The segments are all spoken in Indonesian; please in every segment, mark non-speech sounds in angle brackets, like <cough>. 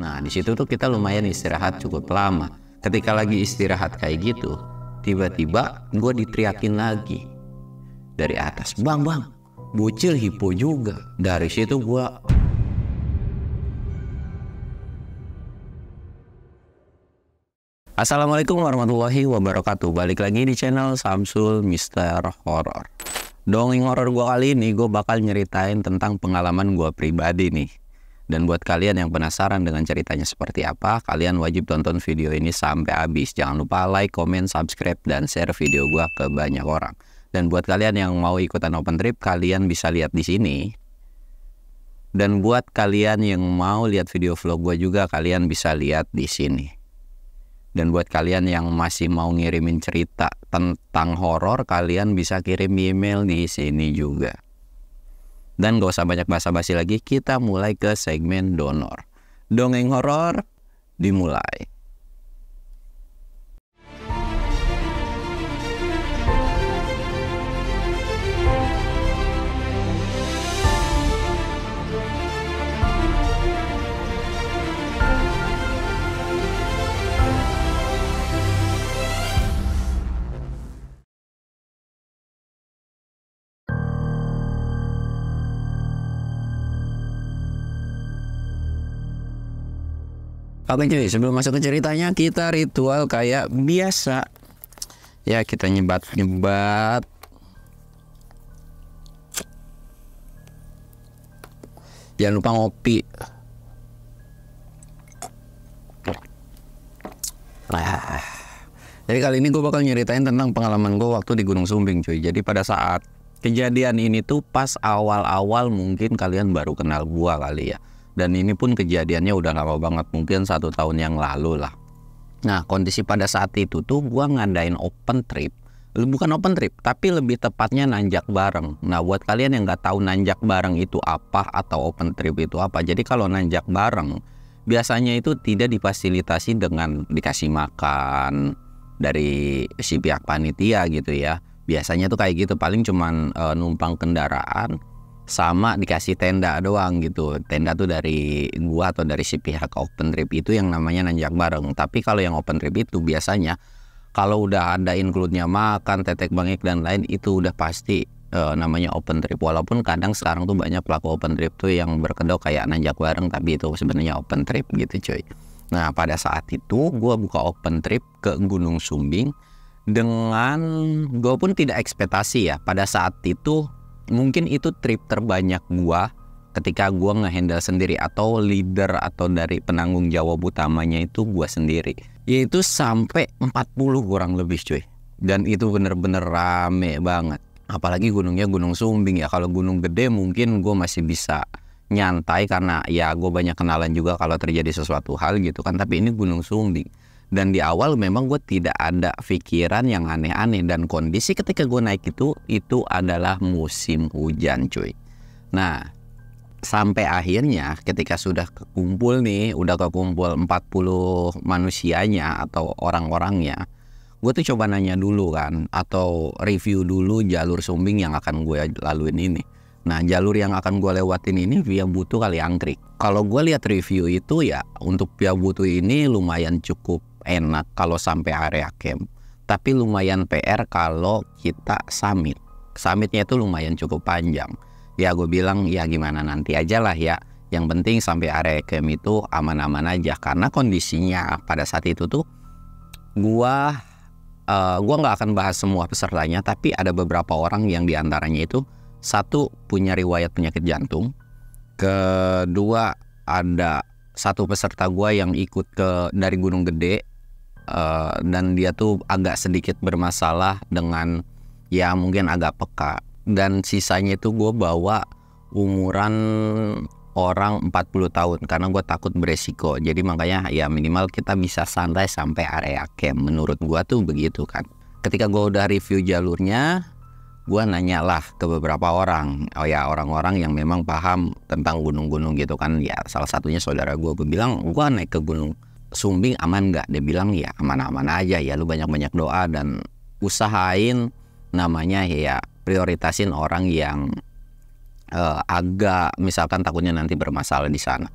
Nah, di situ tuh kita lumayan istirahat cukup lama. Ketika lagi istirahat kayak gitu, tiba-tiba gue diteriakin lagi dari atas, bang bang, bocil hipo juga. Dari situ gue Assalamualaikum warahmatullahi wabarakatuh Balik lagi di channel Samsul Mister Horror Dongeng horror gue kali ini gue bakal nyeritain tentang pengalaman gue pribadi nih dan buat kalian yang penasaran dengan ceritanya seperti apa, kalian wajib tonton video ini sampai habis. Jangan lupa like, comment, subscribe, dan share video gua ke banyak orang. Dan buat kalian yang mau ikutan open trip, kalian bisa lihat di sini. Dan buat kalian yang mau lihat video vlog gua juga, kalian bisa lihat di sini. Dan buat kalian yang masih mau ngirimin cerita tentang horor, kalian bisa kirim email di sini juga. Dan gak usah banyak basa-basi lagi, kita mulai ke segmen donor. Dongeng horor dimulai. Oke cuy, sebelum masuk ke ceritanya kita ritual kayak biasa. Ya kita nyebat-nyebat Jangan lupa ngopi. Nah. Jadi kali ini gue bakal nyeritain tentang pengalaman gue waktu di Gunung Sumbing cuy. Jadi pada saat kejadian ini tuh pas awal-awal mungkin kalian baru kenal gue kali ya. Dan ini pun kejadiannya udah lama banget, mungkin satu tahun yang lalu lah. Nah kondisi pada saat itu tuh gue ngandain open trip bukan open trip tapi lebih tepatnya nanjak bareng nah buat kalian yang nggak tahu nanjak bareng itu apa atau open trip itu apa jadi kalau nanjak bareng biasanya itu tidak difasilitasi dengan dikasih makan dari si pihak panitia gitu ya biasanya tuh kayak gitu paling cuman e, numpang kendaraan sama dikasih tenda doang gitu. Tenda tuh dari gua atau dari si pihak open trip itu yang namanya nanjak bareng. Tapi kalau yang open trip itu biasanya kalau udah ada include-nya makan, tetek bangik dan lain itu udah pasti uh, namanya open trip. Walaupun kadang sekarang tuh banyak pelaku open trip tuh yang berkedok kayak nanjak bareng tapi itu sebenarnya open trip gitu cuy. Nah pada saat itu gua buka open trip ke Gunung Sumbing dengan gue pun tidak ekspektasi ya pada saat itu mungkin itu trip terbanyak gua ketika gua ngehandle sendiri atau leader atau dari penanggung jawab utamanya itu gua sendiri yaitu sampai 40 kurang lebih cuy dan itu bener-bener rame banget apalagi gunungnya gunung sumbing ya kalau gunung gede mungkin gua masih bisa nyantai karena ya gue banyak kenalan juga kalau terjadi sesuatu hal gitu kan tapi ini gunung sumbing dan di awal memang gue tidak ada pikiran yang aneh-aneh dan kondisi ketika gue naik itu itu adalah musim hujan cuy nah sampai akhirnya ketika sudah kumpul nih udah kekumpul 40 manusianya atau orang-orangnya gue tuh coba nanya dulu kan atau review dulu jalur sumbing yang akan gue laluin ini Nah jalur yang akan gue lewatin ini via Butuh kali Angkrik. Kalau gue lihat review itu ya untuk via Butuh ini lumayan cukup enak kalau sampai area camp, tapi lumayan PR kalau kita summit. Summitnya itu lumayan cukup panjang. Ya gue bilang ya gimana nanti aja lah ya. Yang penting sampai area camp itu aman-aman aja karena kondisinya pada saat itu tuh gua uh, gua nggak akan bahas semua pesertanya tapi ada beberapa orang yang diantaranya itu satu punya riwayat penyakit jantung, kedua ada satu peserta gua yang ikut ke dari Gunung Gede Eh, dan dia tuh agak sedikit bermasalah dengan ya mungkin agak peka dan sisanya itu gue bawa umuran orang 40 tahun karena gue takut beresiko jadi makanya ya minimal kita bisa santai sampai area camp menurut gue tuh begitu kan ketika gue udah review jalurnya gue nanya lah ke beberapa orang oh ya orang-orang yang memang paham tentang gunung-gunung gitu kan ya salah satunya saudara gue gue bilang gue naik ke gunung sumbing aman nggak dia bilang ya aman-aman aja ya lu banyak-banyak doa dan usahain namanya ya prioritasin orang yang uh, agak misalkan takutnya nanti bermasalah di sana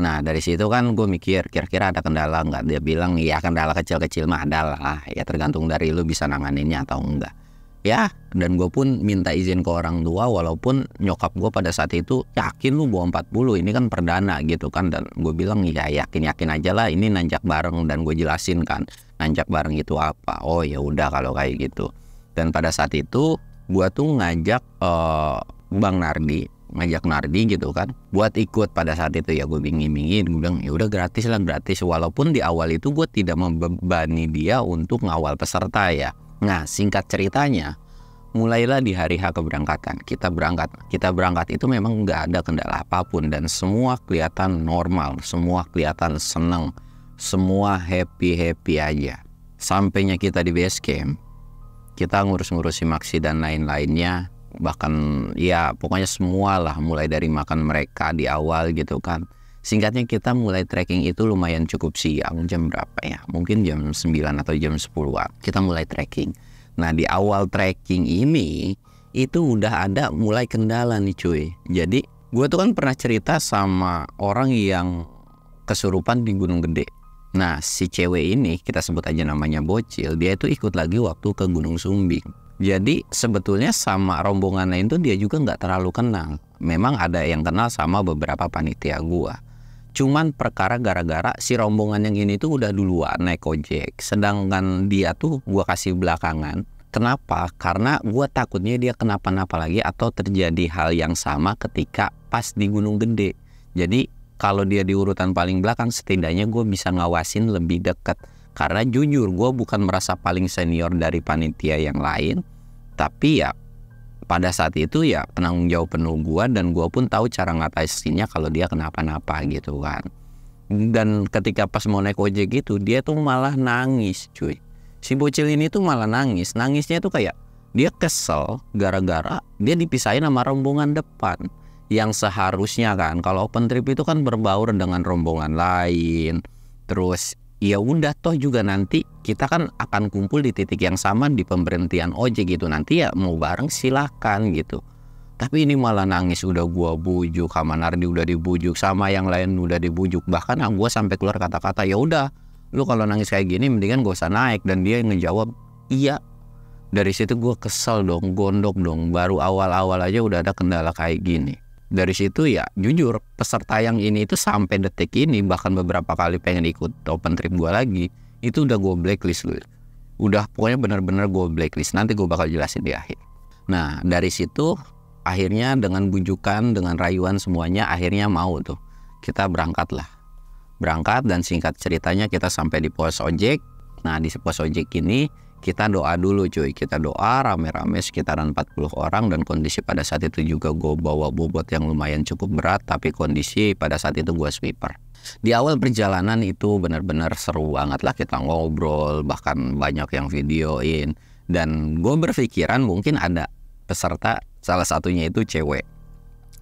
nah dari situ kan gue mikir kira-kira ada kendala nggak dia bilang ya kendala kecil-kecil mah ada lah ya tergantung dari lu bisa nanganinnya atau enggak ya dan gue pun minta izin ke orang tua walaupun nyokap gue pada saat itu yakin lu bawa 40 ini kan perdana gitu kan dan gue bilang ya yakin yakin aja lah ini nanjak bareng dan gue jelasin kan nanjak bareng itu apa oh ya udah kalau kayak gitu dan pada saat itu gue tuh ngajak uh, bang Nardi ngajak Nardi gitu kan buat ikut pada saat itu ya gue bingin-bingin gue bilang ya udah gratis lah gratis walaupun di awal itu gue tidak membebani dia untuk ngawal peserta ya Nah, singkat ceritanya, mulailah di hari H keberangkatan. Kita berangkat. Kita berangkat itu memang nggak ada kendala apapun dan semua kelihatan normal, semua kelihatan seneng, semua happy-happy aja. Sampainya kita di base camp, kita ngurus-ngurus si Maxi dan lain-lainnya, bahkan ya pokoknya semualah mulai dari makan mereka di awal gitu kan Singkatnya kita mulai tracking itu lumayan cukup siang jam berapa ya? Mungkin jam 9 atau jam 10-an kita mulai tracking. Nah, di awal tracking ini itu udah ada mulai kendala nih cuy. Jadi, gue tuh kan pernah cerita sama orang yang kesurupan di Gunung Gede. Nah, si cewek ini kita sebut aja namanya Bocil, dia itu ikut lagi waktu ke Gunung Sumbing. Jadi sebetulnya sama rombongan lain tuh dia juga nggak terlalu kenal. Memang ada yang kenal sama beberapa panitia gua cuman perkara gara-gara si rombongan yang ini tuh udah duluan naik ojek sedangkan dia tuh gue kasih belakangan kenapa karena gue takutnya dia kenapa-napa lagi atau terjadi hal yang sama ketika pas di Gunung Gede jadi kalau dia di urutan paling belakang setidaknya gue bisa ngawasin lebih dekat karena jujur gue bukan merasa paling senior dari panitia yang lain tapi ya pada saat itu ya penanggung jawab penuh gue dan gue pun tahu cara ngatasinnya kalau dia kenapa-napa gitu kan dan ketika pas mau naik ojek gitu dia tuh malah nangis cuy si bocil ini tuh malah nangis nangisnya tuh kayak dia kesel gara-gara dia dipisahin sama rombongan depan yang seharusnya kan kalau open trip itu kan berbaur dengan rombongan lain terus ya udah toh juga nanti kita kan akan kumpul di titik yang sama di pemberhentian ojek gitu nanti ya mau bareng silakan gitu tapi ini malah nangis udah gua bujuk sama Nardi udah dibujuk sama yang lain udah dibujuk bahkan ah, gua sampai keluar kata-kata ya udah lu kalau nangis kayak gini mendingan gak usah naik dan dia yang ngejawab iya dari situ gua kesel dong gondok dong baru awal-awal aja udah ada kendala kayak gini dari situ ya jujur peserta yang ini itu sampai detik ini bahkan beberapa kali pengen ikut open trip gue lagi itu udah gue blacklist dulu udah pokoknya bener-bener gue blacklist nanti gue bakal jelasin di akhir nah dari situ akhirnya dengan bujukan dengan rayuan semuanya akhirnya mau tuh kita berangkat lah berangkat dan singkat ceritanya kita sampai di pos ojek nah di pos ojek ini kita doa dulu cuy kita doa rame-rame sekitaran 40 orang dan kondisi pada saat itu juga gue bawa bobot yang lumayan cukup berat tapi kondisi pada saat itu gue sweeper di awal perjalanan itu benar-benar seru banget lah kita ngobrol bahkan banyak yang videoin dan gue berpikiran mungkin ada peserta salah satunya itu cewek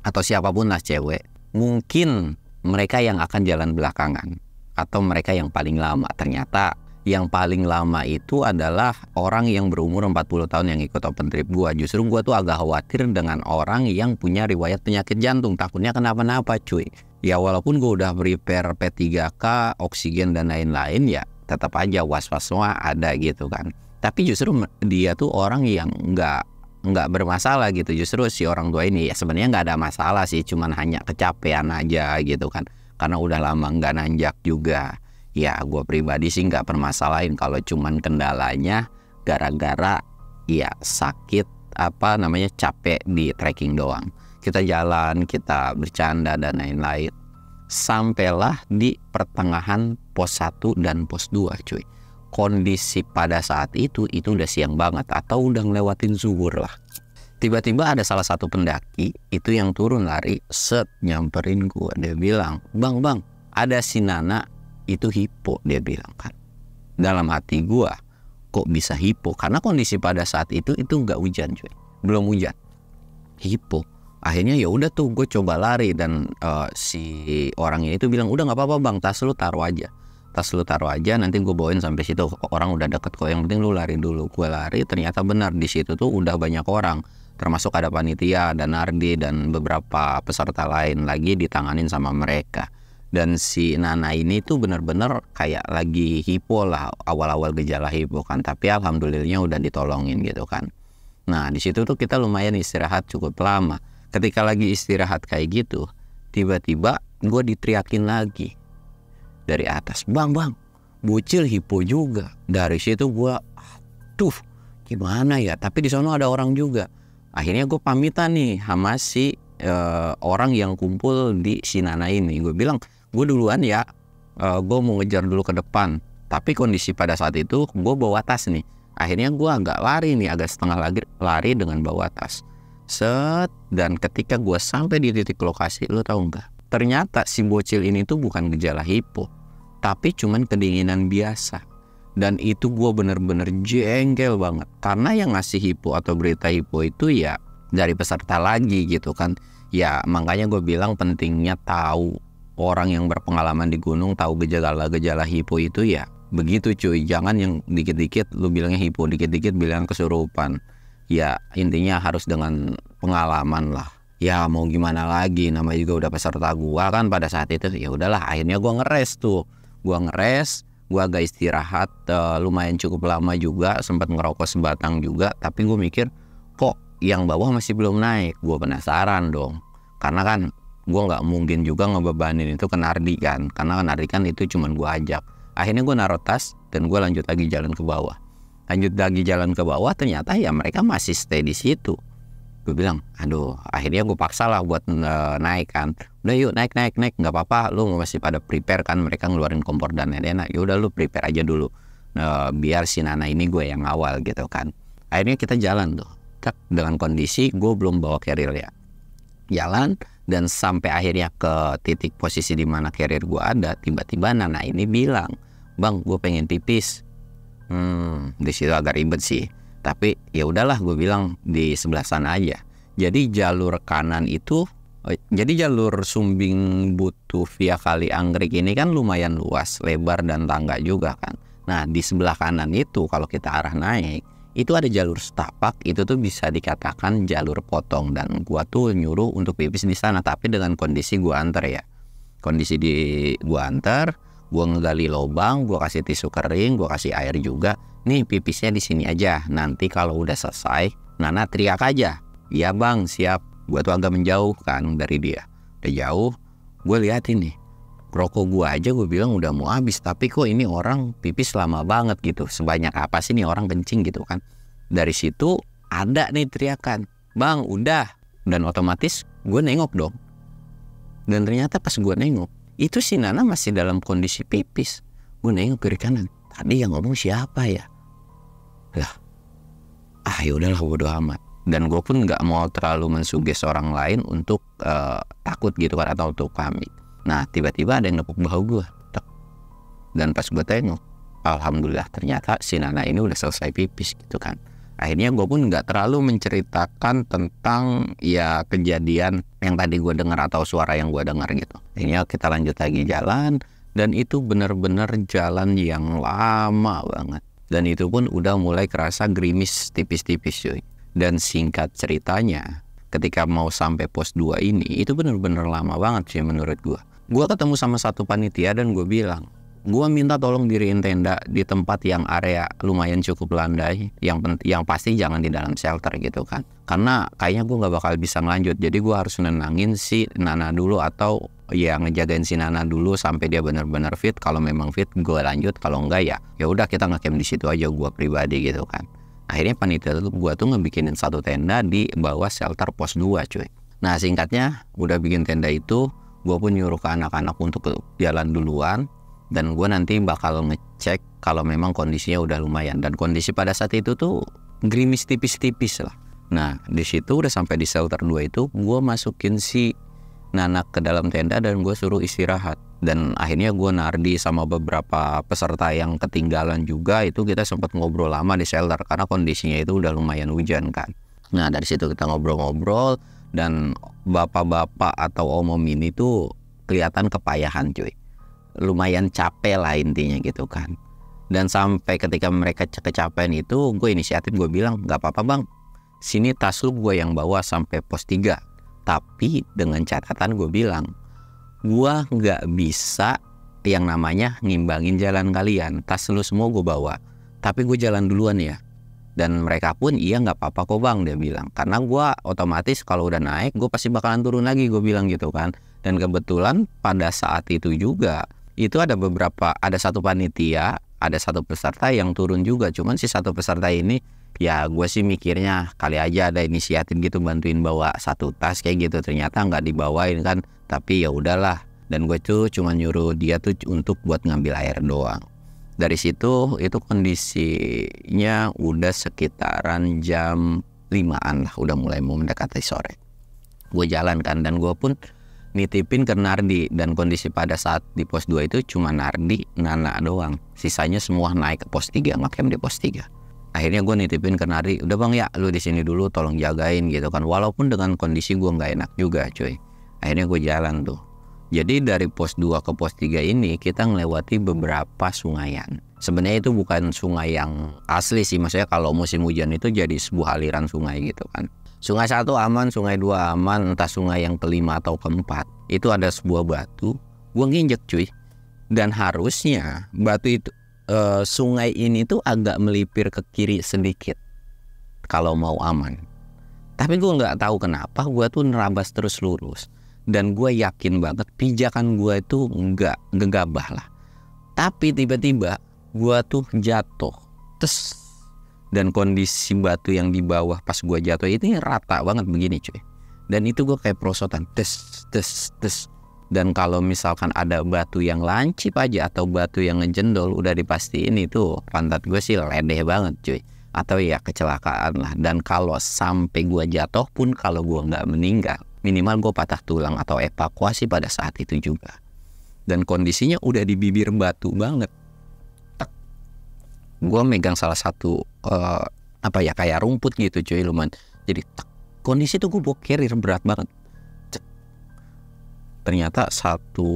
atau siapapun lah cewek mungkin mereka yang akan jalan belakangan atau mereka yang paling lama ternyata yang paling lama itu adalah orang yang berumur 40 tahun yang ikut open trip gua. Justru gua tuh agak khawatir dengan orang yang punya riwayat penyakit jantung, takutnya kenapa-napa, cuy. Ya walaupun gua udah prepare P3K, oksigen dan lain-lain ya, tetap aja was was semua ada gitu kan. Tapi justru dia tuh orang yang nggak nggak bermasalah gitu justru si orang tua ini ya sebenarnya nggak ada masalah sih cuman hanya kecapean aja gitu kan karena udah lama nggak nanjak juga ya gue pribadi sih nggak permasalahin kalau cuman kendalanya gara-gara ya sakit apa namanya capek di trekking doang kita jalan kita bercanda dan lain-lain sampailah di pertengahan pos 1 dan pos 2 cuy kondisi pada saat itu itu udah siang banget atau udah ngelewatin zuhur lah tiba-tiba ada salah satu pendaki itu yang turun lari set nyamperin gua dia bilang bang bang ada si Nana itu hipo dia bilang kan dalam hati gua kok bisa hipo karena kondisi pada saat itu itu nggak hujan cuy belum hujan hipo akhirnya ya udah tuh gue coba lari dan uh, si orangnya itu bilang udah nggak apa-apa bang tas lu taruh aja tas lu taruh aja nanti gue bawain sampai situ orang udah deket kok yang penting lu lari dulu gue lari ternyata benar di situ tuh udah banyak orang termasuk ada panitia dan Ardi dan beberapa peserta lain lagi ditanganin sama mereka dan si Nana ini tuh bener-bener kayak lagi hipo lah awal-awal gejala hipo kan tapi alhamdulillahnya udah ditolongin gitu kan nah di situ tuh kita lumayan istirahat cukup lama ketika lagi istirahat kayak gitu tiba-tiba gue diteriakin lagi dari atas bang bang bocil hipo juga dari situ gue tuh gimana ya tapi di sana ada orang juga akhirnya gue pamitan nih sama si uh, orang yang kumpul di Sinana ini gue bilang gue duluan ya uh, eh, gue mau ngejar dulu ke depan tapi kondisi pada saat itu gue bawa tas nih akhirnya gue agak lari nih agak setengah lagi lari dengan bawa tas set dan ketika gue sampai di titik lokasi lo tau nggak ternyata si bocil ini tuh bukan gejala hipo tapi cuman kedinginan biasa dan itu gue bener-bener jengkel banget karena yang ngasih hipo atau berita hipo itu ya dari peserta lagi gitu kan ya makanya gue bilang pentingnya tahu orang yang berpengalaman di gunung tahu gejala-gejala hipo itu ya begitu cuy jangan yang dikit-dikit lu bilangnya hipo dikit-dikit bilang kesurupan ya intinya harus dengan pengalaman lah ya mau gimana lagi nama juga udah peserta gua kan pada saat itu ya udahlah akhirnya gua ngeres tuh gua ngeres gua agak istirahat uh, lumayan cukup lama juga sempat ngerokok sebatang juga tapi gua mikir kok yang bawah masih belum naik gua penasaran dong karena kan gue nggak mungkin juga ngebebanin itu ke Nardi kan karena kan Nardi kan itu cuman gue ajak akhirnya gue naruh tas dan gue lanjut lagi jalan ke bawah lanjut lagi jalan ke bawah ternyata ya mereka masih stay di situ gue bilang aduh akhirnya gue paksa lah buat eh, naik kan udah yuk naik naik naik nggak apa-apa lu masih pada prepare kan mereka ngeluarin kompor dan Edena ya udah lu prepare aja dulu nah, biar si Nana ini gue yang awal gitu kan akhirnya kita jalan tuh dengan kondisi gue belum bawa keril ya jalan dan sampai akhirnya ke titik posisi di mana karir gue ada tiba-tiba Nana ini bilang bang gue pengen pipis hmm di situ agak ribet sih tapi ya udahlah gue bilang di sebelah sana aja jadi jalur kanan itu eh, jadi jalur Sumbing Butuh via Kali Anggrek ini kan lumayan luas, lebar dan tangga juga kan. Nah di sebelah kanan itu kalau kita arah naik itu ada jalur setapak itu tuh bisa dikatakan jalur potong dan gua tuh nyuruh untuk pipis di sana tapi dengan kondisi gua antar ya kondisi di gua antar gua ngegali lubang gua kasih tisu kering gua kasih air juga nih pipisnya di sini aja nanti kalau udah selesai Nana teriak aja iya bang siap gua tuh agak menjauh kan dari dia udah jauh gua lihat ini rokok gue aja gue bilang udah mau habis tapi kok ini orang pipis lama banget gitu sebanyak apa sih nih orang kencing gitu kan dari situ ada nih teriakan bang udah dan otomatis gue nengok dong dan ternyata pas gue nengok itu si Nana masih dalam kondisi pipis gue nengok kiri kanan tadi yang ngomong siapa ya lah ah yaudahlah bodo amat dan gue pun nggak mau terlalu mensuges orang lain untuk uh, takut gitu kan atau untuk pamit Nah tiba-tiba ada yang nepuk bahu gue. Dan pas gue tengok, alhamdulillah ternyata si Nana ini udah selesai pipis gitu kan. Akhirnya gue pun nggak terlalu menceritakan tentang ya kejadian yang tadi gue dengar atau suara yang gue dengar gitu. Ini kita lanjut lagi jalan dan itu benar-benar jalan yang lama banget. Dan itu pun udah mulai kerasa gerimis tipis-tipis cuy. Dan singkat ceritanya, ketika mau sampai pos 2 ini itu benar-benar lama banget sih menurut gue Gue ketemu sama satu panitia dan gue bilang, gue minta tolong diriin tenda di tempat yang area lumayan cukup landai. Yang yang pasti jangan di dalam shelter gitu kan. Karena kayaknya gue gak bakal bisa ngelanjut. Jadi gue harus nenangin si Nana dulu atau ya ngejagain si Nana dulu sampai dia bener-bener fit. Kalau memang fit, gue lanjut. Kalau enggak ya, ya udah kita ngecamp di situ aja gue pribadi gitu kan. Akhirnya panitia tuh gue tuh ngebikinin satu tenda di bawah shelter pos 2 cuy. Nah singkatnya udah bikin tenda itu gue pun nyuruh ke anak-anak untuk jalan duluan dan gue nanti bakal ngecek kalau memang kondisinya udah lumayan dan kondisi pada saat itu tuh gerimis tipis-tipis lah nah di situ udah sampai di shelter 2 itu gue masukin si Nanak ke dalam tenda dan gue suruh istirahat dan akhirnya gue Nardi sama beberapa peserta yang ketinggalan juga itu kita sempat ngobrol lama di shelter karena kondisinya itu udah lumayan hujan kan nah dari situ kita ngobrol-ngobrol dan bapak-bapak atau om-om ini tuh kelihatan kepayahan cuy lumayan capek lah intinya gitu kan dan sampai ketika mereka kecapean itu gue inisiatif gue bilang nggak apa-apa bang sini tas lu gue yang bawa sampai pos 3 tapi dengan catatan gue bilang gue nggak bisa yang namanya ngimbangin jalan kalian tas lu semua gue bawa tapi gue jalan duluan ya dan mereka pun iya nggak apa-apa kok bang dia bilang karena gue otomatis kalau udah naik gue pasti bakalan turun lagi gue bilang gitu kan dan kebetulan pada saat itu juga itu ada beberapa ada satu panitia ada satu peserta yang turun juga cuman si satu peserta ini ya gue sih mikirnya kali aja ada inisiatif gitu bantuin bawa satu tas kayak gitu ternyata nggak dibawain kan tapi ya udahlah dan gue tuh cuma nyuruh dia tuh untuk buat ngambil air doang dari situ itu kondisinya udah sekitaran jam limaan lah udah mulai mau mendekati sore gue jalan kan dan gue pun nitipin ke Nardi dan kondisi pada saat di pos 2 itu cuma Nardi Nana doang sisanya semua naik ke pos 3 ngakem di pos 3 akhirnya gue nitipin ke Nardi udah bang ya lu di sini dulu tolong jagain gitu kan walaupun dengan kondisi gue nggak enak juga cuy akhirnya gue jalan tuh jadi dari pos 2 ke pos 3 ini kita melewati beberapa sungaian. Sebenarnya itu bukan sungai yang asli sih, maksudnya kalau musim hujan itu jadi sebuah aliran sungai gitu kan. Sungai satu aman, sungai dua aman, entah sungai yang kelima atau keempat. Itu ada sebuah batu, gua nginjek cuy. Dan harusnya batu itu e, sungai ini tuh agak melipir ke kiri sedikit kalau mau aman. Tapi gue nggak tahu kenapa gue tuh nerabas terus lurus dan gue yakin banget pijakan gue itu nggak gegabah lah tapi tiba-tiba gue tuh jatuh tes dan kondisi batu yang di bawah pas gue jatuh itu rata banget begini cuy dan itu gue kayak prosotan tes tes tes dan kalau misalkan ada batu yang lancip aja atau batu yang ngejendol udah dipastiin itu pantat gue sih ledeh banget cuy atau ya kecelakaan lah dan kalau sampai gue jatuh pun kalau gue nggak meninggal minimal gue patah tulang atau evakuasi pada saat itu juga dan kondisinya udah di bibir batu banget Tek. gue megang salah satu uh, apa ya kayak rumput gitu cuy lumayan jadi tek. kondisi tuh gue bawa berat banget Cek. ternyata satu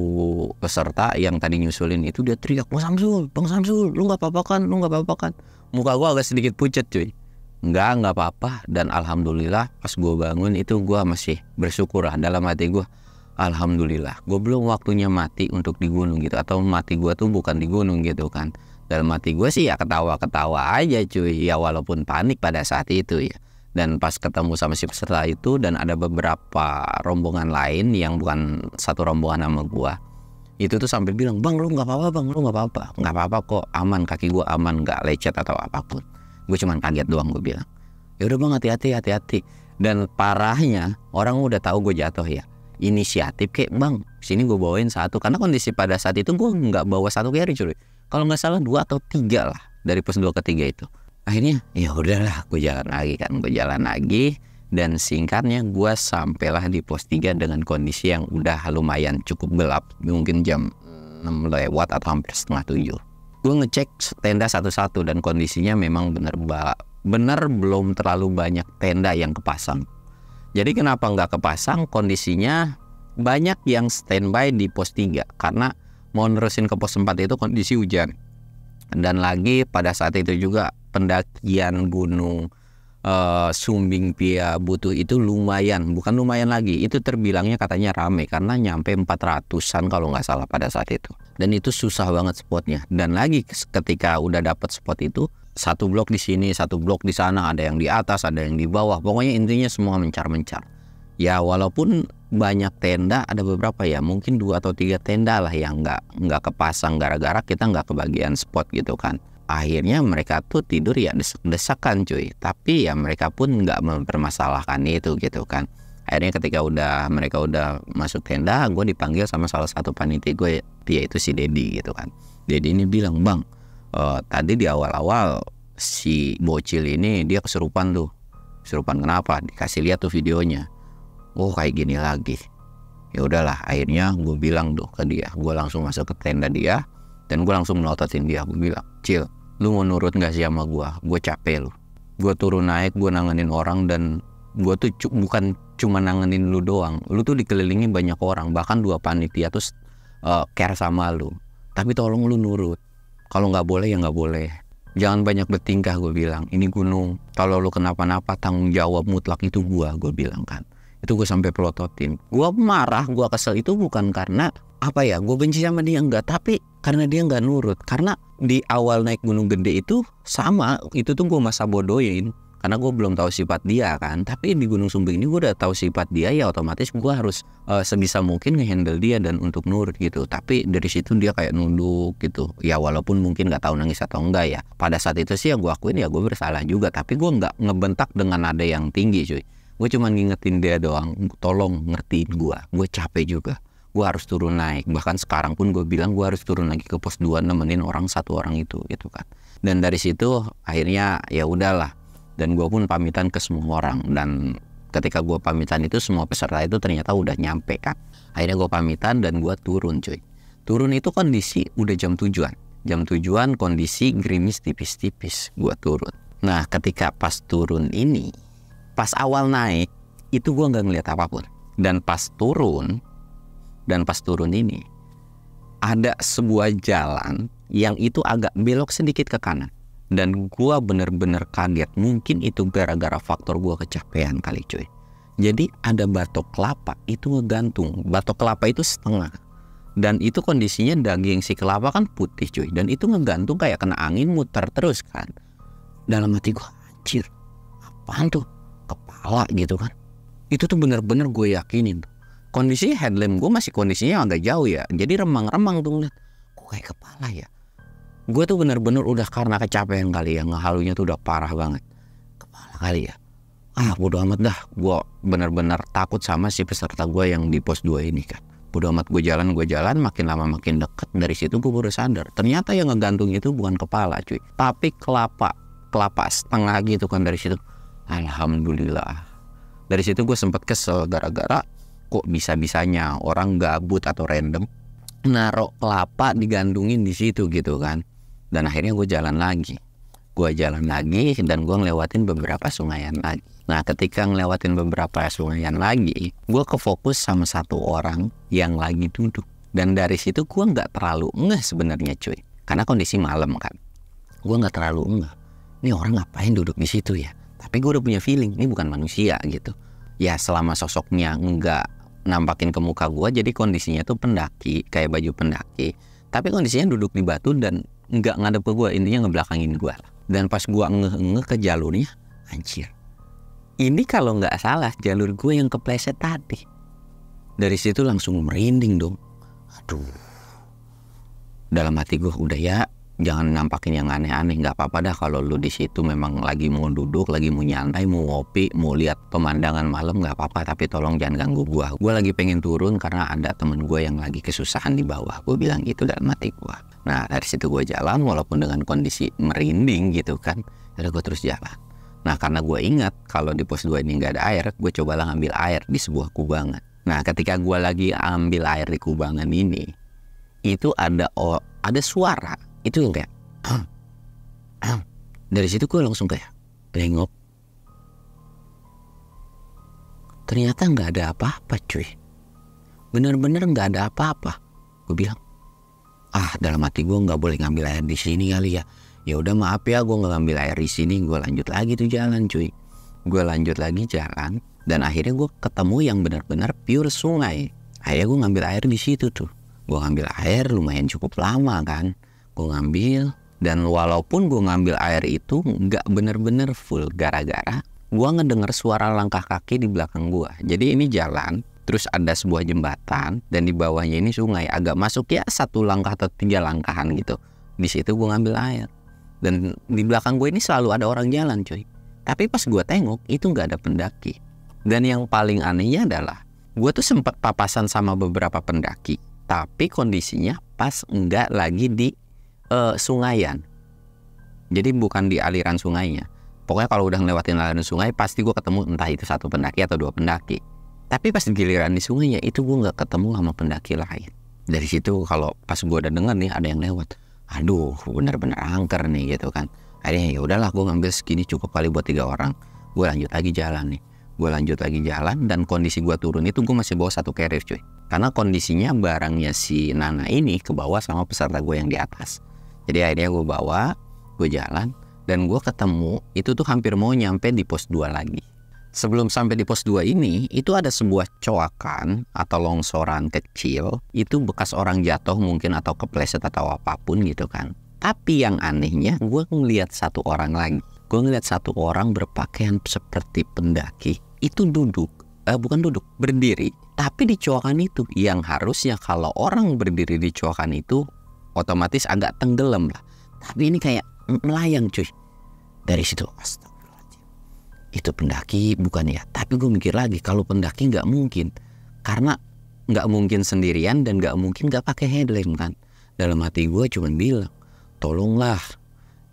peserta yang tadi nyusulin itu dia teriak bang Samsul bang Samsul lu gak apa-apa kan lu gak apa-apa kan muka gue agak sedikit pucet cuy Enggak, enggak apa-apa. Dan alhamdulillah pas gue bangun itu gue masih bersyukur lah dalam hati gue. Alhamdulillah, gue belum waktunya mati untuk di gunung gitu atau mati gue tuh bukan di gunung gitu kan. Dalam hati gue sih ya ketawa-ketawa aja cuy. Ya walaupun panik pada saat itu ya. Dan pas ketemu sama si peserta itu dan ada beberapa rombongan lain yang bukan satu rombongan sama gue itu tuh sampai bilang bang lu nggak apa-apa bang lu nggak apa-apa nggak apa-apa kok aman kaki gue aman nggak lecet atau apapun gue cuman kaget doang gue bilang ya udah bang hati-hati hati-hati dan parahnya orang udah tahu gue jatuh ya inisiatif kayak bang sini gue bawain satu karena kondisi pada saat itu gue nggak bawa satu carry curi kalau nggak salah dua atau tiga lah dari pos dua ke tiga itu akhirnya ya udahlah gue jalan lagi kan gue jalan lagi dan singkatnya gue sampailah di pos tiga dengan kondisi yang udah lumayan cukup gelap mungkin jam 6 lewat atau hampir setengah tujuh gue ngecek tenda satu-satu dan kondisinya memang bener bener belum terlalu banyak tenda yang kepasang jadi kenapa nggak kepasang kondisinya banyak yang standby di pos 3 karena mau nerusin ke pos 4 itu kondisi hujan dan lagi pada saat itu juga pendakian gunung Eh, sumbing pia butuh itu lumayan bukan lumayan lagi itu terbilangnya katanya rame karena nyampe 400an kalau nggak salah pada saat itu dan itu susah banget spotnya dan lagi ketika udah dapat spot itu satu blok di sini satu blok di sana ada yang di atas ada yang di bawah pokoknya intinya semua mencar mencar ya walaupun banyak tenda ada beberapa ya mungkin dua atau tiga tenda lah yang nggak nggak kepasang gara-gara kita nggak kebagian spot gitu kan akhirnya mereka tuh tidur ya desakan cuy tapi ya mereka pun nggak mempermasalahkan itu gitu kan akhirnya ketika udah mereka udah masuk tenda gue dipanggil sama salah satu panitia gue yaitu si Dedi gitu kan Dedi ini bilang bang uh, tadi di awal-awal si bocil ini dia kesurupan tuh kesurupan kenapa dikasih lihat tuh videonya oh kayak gini lagi ya udahlah akhirnya gue bilang tuh ke dia gue langsung masuk ke tenda dia dan gue langsung melototin dia gue bilang cil lu mau nurut gak sih sama gue gue capek lu gue turun naik gue nanganin orang dan gue tuh cu bukan cuma nanganin lu doang lu tuh dikelilingi banyak orang bahkan dua panitia terus uh, eh, care sama lu tapi tolong lu nurut kalau nggak boleh ya nggak boleh jangan banyak bertingkah gue bilang ini gunung kalau lu kenapa-napa tanggung jawab mutlak itu gue gue bilang kan itu gue sampai pelototin gue marah gue kesel itu bukan karena apa ya gue benci sama dia enggak tapi karena dia nggak nurut karena di awal naik gunung gede itu sama itu tuh gue masa bodohin karena gue belum tahu sifat dia kan tapi di gunung sumbing ini gue udah tahu sifat dia ya otomatis gue harus uh, sebisa mungkin ngehandle dia dan untuk nurut gitu tapi dari situ dia kayak nunduk gitu ya walaupun mungkin nggak tahu nangis atau enggak ya pada saat itu sih yang gue akuin ya gue bersalah juga tapi gue nggak ngebentak dengan nada yang tinggi cuy gue cuma ngingetin dia doang tolong ngertiin gue gue capek juga gue harus turun naik bahkan sekarang pun gue bilang gue harus turun lagi ke pos dua nemenin orang satu orang itu gitu kan dan dari situ akhirnya ya udahlah dan gue pun pamitan ke semua orang dan ketika gue pamitan itu semua peserta itu ternyata udah nyampe kan akhirnya gue pamitan dan gue turun cuy turun itu kondisi udah jam tujuan jam tujuan kondisi gerimis tipis-tipis gue turun nah ketika pas turun ini pas awal naik itu gue nggak ngeliat apapun dan pas turun dan pas turun ini ada sebuah jalan yang itu agak belok sedikit ke kanan dan gua bener-bener kaget mungkin itu gara-gara faktor gua kecapean kali cuy jadi ada batok kelapa itu ngegantung batok kelapa itu setengah dan itu kondisinya daging si kelapa kan putih cuy dan itu ngegantung kayak kena angin muter terus kan dalam hati gua anjir apaan tuh kepala gitu kan itu tuh bener-bener gue yakinin kondisi headlamp gue masih kondisinya agak jauh ya jadi remang-remang tuh ngeliat kok kayak kepala ya gue tuh bener-bener udah karena kecapean kali ya ngehalunya tuh udah parah banget kepala kali ya ah bodo amat dah gue bener-bener takut sama si peserta gue yang di pos 2 ini kan bodo amat gue jalan gue jalan makin lama makin deket dari situ gue baru sadar ternyata yang ngegantung itu bukan kepala cuy tapi kelapa kelapa setengah gitu kan dari situ alhamdulillah dari situ gue sempat kesel gara-gara kok bisa-bisanya orang gabut atau random narok kelapa digandungin di situ gitu kan dan akhirnya gue jalan lagi gue jalan lagi dan gue ngelewatin beberapa sungaian lagi nah ketika ngelewatin beberapa sungaian lagi gue kefokus sama satu orang yang lagi duduk dan dari situ gue nggak terlalu ngeh sebenarnya cuy karena kondisi malam kan gue nggak terlalu ngeh ini orang ngapain duduk di situ ya tapi gue udah punya feeling ini bukan manusia gitu ya selama sosoknya nggak nampakin ke muka gue jadi kondisinya tuh pendaki kayak baju pendaki tapi kondisinya duduk di batu dan nggak ngadep ke gue intinya ngebelakangin gue dan pas gue ngeh ngeh ke jalurnya anjir ini kalau nggak salah jalur gue yang kepleset tadi dari situ langsung merinding dong aduh dalam hati gue udah ya jangan nampakin yang aneh-aneh nggak apa-apa dah kalau lu di situ memang lagi mau duduk lagi mau nyantai mau ngopi mau lihat pemandangan malam nggak apa-apa tapi tolong jangan ganggu gua gua lagi pengen turun karena ada temen gua yang lagi kesusahan di bawah gua bilang gitu dalam mati gua nah dari situ gua jalan walaupun dengan kondisi merinding gitu kan lalu gua terus jalan nah karena gua ingat kalau di pos 2 ini nggak ada air gua cobalah ngambil air di sebuah kubangan nah ketika gua lagi ambil air di kubangan ini itu ada ada suara itu yang kayak ah, ah. dari situ gue langsung kayak bengok ternyata nggak ada apa-apa cuy bener-bener nggak ada apa-apa gue bilang ah dalam hati gue nggak boleh ngambil air di sini kali ya ya udah maaf ya gue nggak ngambil air di sini gue lanjut lagi tuh jalan cuy gue lanjut lagi jalan dan akhirnya gue ketemu yang benar-benar pure sungai akhirnya gue ngambil air di situ tuh gue ngambil air lumayan cukup lama kan gue ngambil dan walaupun gue ngambil air itu nggak bener-bener full gara-gara gue ngedenger suara langkah kaki di belakang gue jadi ini jalan terus ada sebuah jembatan dan di bawahnya ini sungai agak masuk ya satu langkah atau tiga langkahan gitu di situ gue ngambil air dan di belakang gue ini selalu ada orang jalan cuy tapi pas gue tengok itu nggak ada pendaki dan yang paling anehnya adalah gue tuh sempat papasan sama beberapa pendaki tapi kondisinya pas nggak lagi di uh, sungaian. Jadi bukan di aliran sungainya. Pokoknya kalau udah ngelewatin aliran sungai pasti gue ketemu entah itu satu pendaki atau dua pendaki. Tapi pas giliran di sungainya itu gue nggak ketemu sama pendaki lain. Dari situ kalau pas gue udah denger nih ada yang lewat, aduh bener-bener angker nih gitu kan. Akhirnya ya udahlah gue ngambil segini cukup kali buat tiga orang. Gue lanjut lagi jalan nih gue lanjut lagi jalan dan kondisi gue turun itu gue masih bawa satu carrier cuy karena kondisinya barangnya si Nana ini ke bawah sama peserta gue yang di atas jadi akhirnya gue bawa gue jalan dan gue ketemu itu tuh hampir mau nyampe di pos 2 lagi Sebelum sampai di pos 2 ini, itu ada sebuah coakan atau longsoran kecil. Itu bekas orang jatuh mungkin atau kepleset atau apapun gitu kan. Tapi yang anehnya, gue ngeliat satu orang lagi. Gue ngeliat satu orang berpakaian seperti pendaki. Itu duduk, eh, bukan duduk, berdiri. Tapi di coakan itu, yang harusnya kalau orang berdiri di coakan itu, otomatis agak tenggelam lah tapi ini kayak melayang cuy dari situ itu pendaki bukan ya tapi gue mikir lagi kalau pendaki nggak mungkin karena nggak mungkin sendirian dan nggak mungkin nggak pakai headlamp kan dalam hati gue cuma bilang tolonglah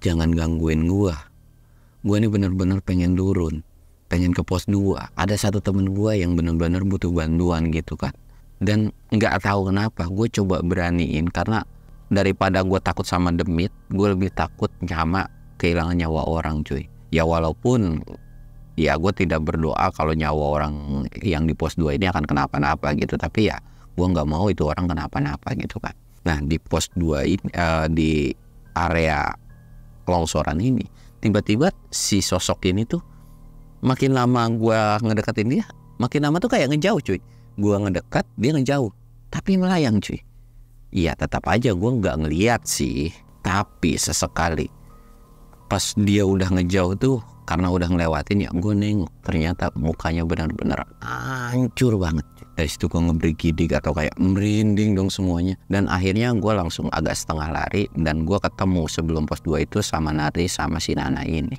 jangan gangguin gue gue ini bener-bener pengen turun pengen ke pos 2 ada satu temen gue yang bener-bener butuh bantuan gitu kan dan nggak tahu kenapa gue coba beraniin karena daripada gue takut sama demit gue lebih takut sama kehilangan nyawa orang cuy ya walaupun ya gue tidak berdoa kalau nyawa orang yang di pos 2 ini akan kenapa-napa gitu tapi ya gue nggak mau itu orang kenapa-napa gitu kan nah di pos 2 ini uh, di area longsoran ini tiba-tiba si sosok ini tuh makin lama gue ngedekatin dia makin lama tuh kayak ngejauh cuy gue ngedekat dia ngejauh tapi melayang cuy Iya tetap aja gue nggak ngeliat sih Tapi sesekali Pas dia udah ngejauh tuh Karena udah ngelewatin ya gue nengok Ternyata mukanya benar-benar hancur banget Dari situ gue ngebrigidik atau kayak merinding dong semuanya Dan akhirnya gue langsung agak setengah lari Dan gue ketemu sebelum pos 2 itu sama Nari sama si Nana ini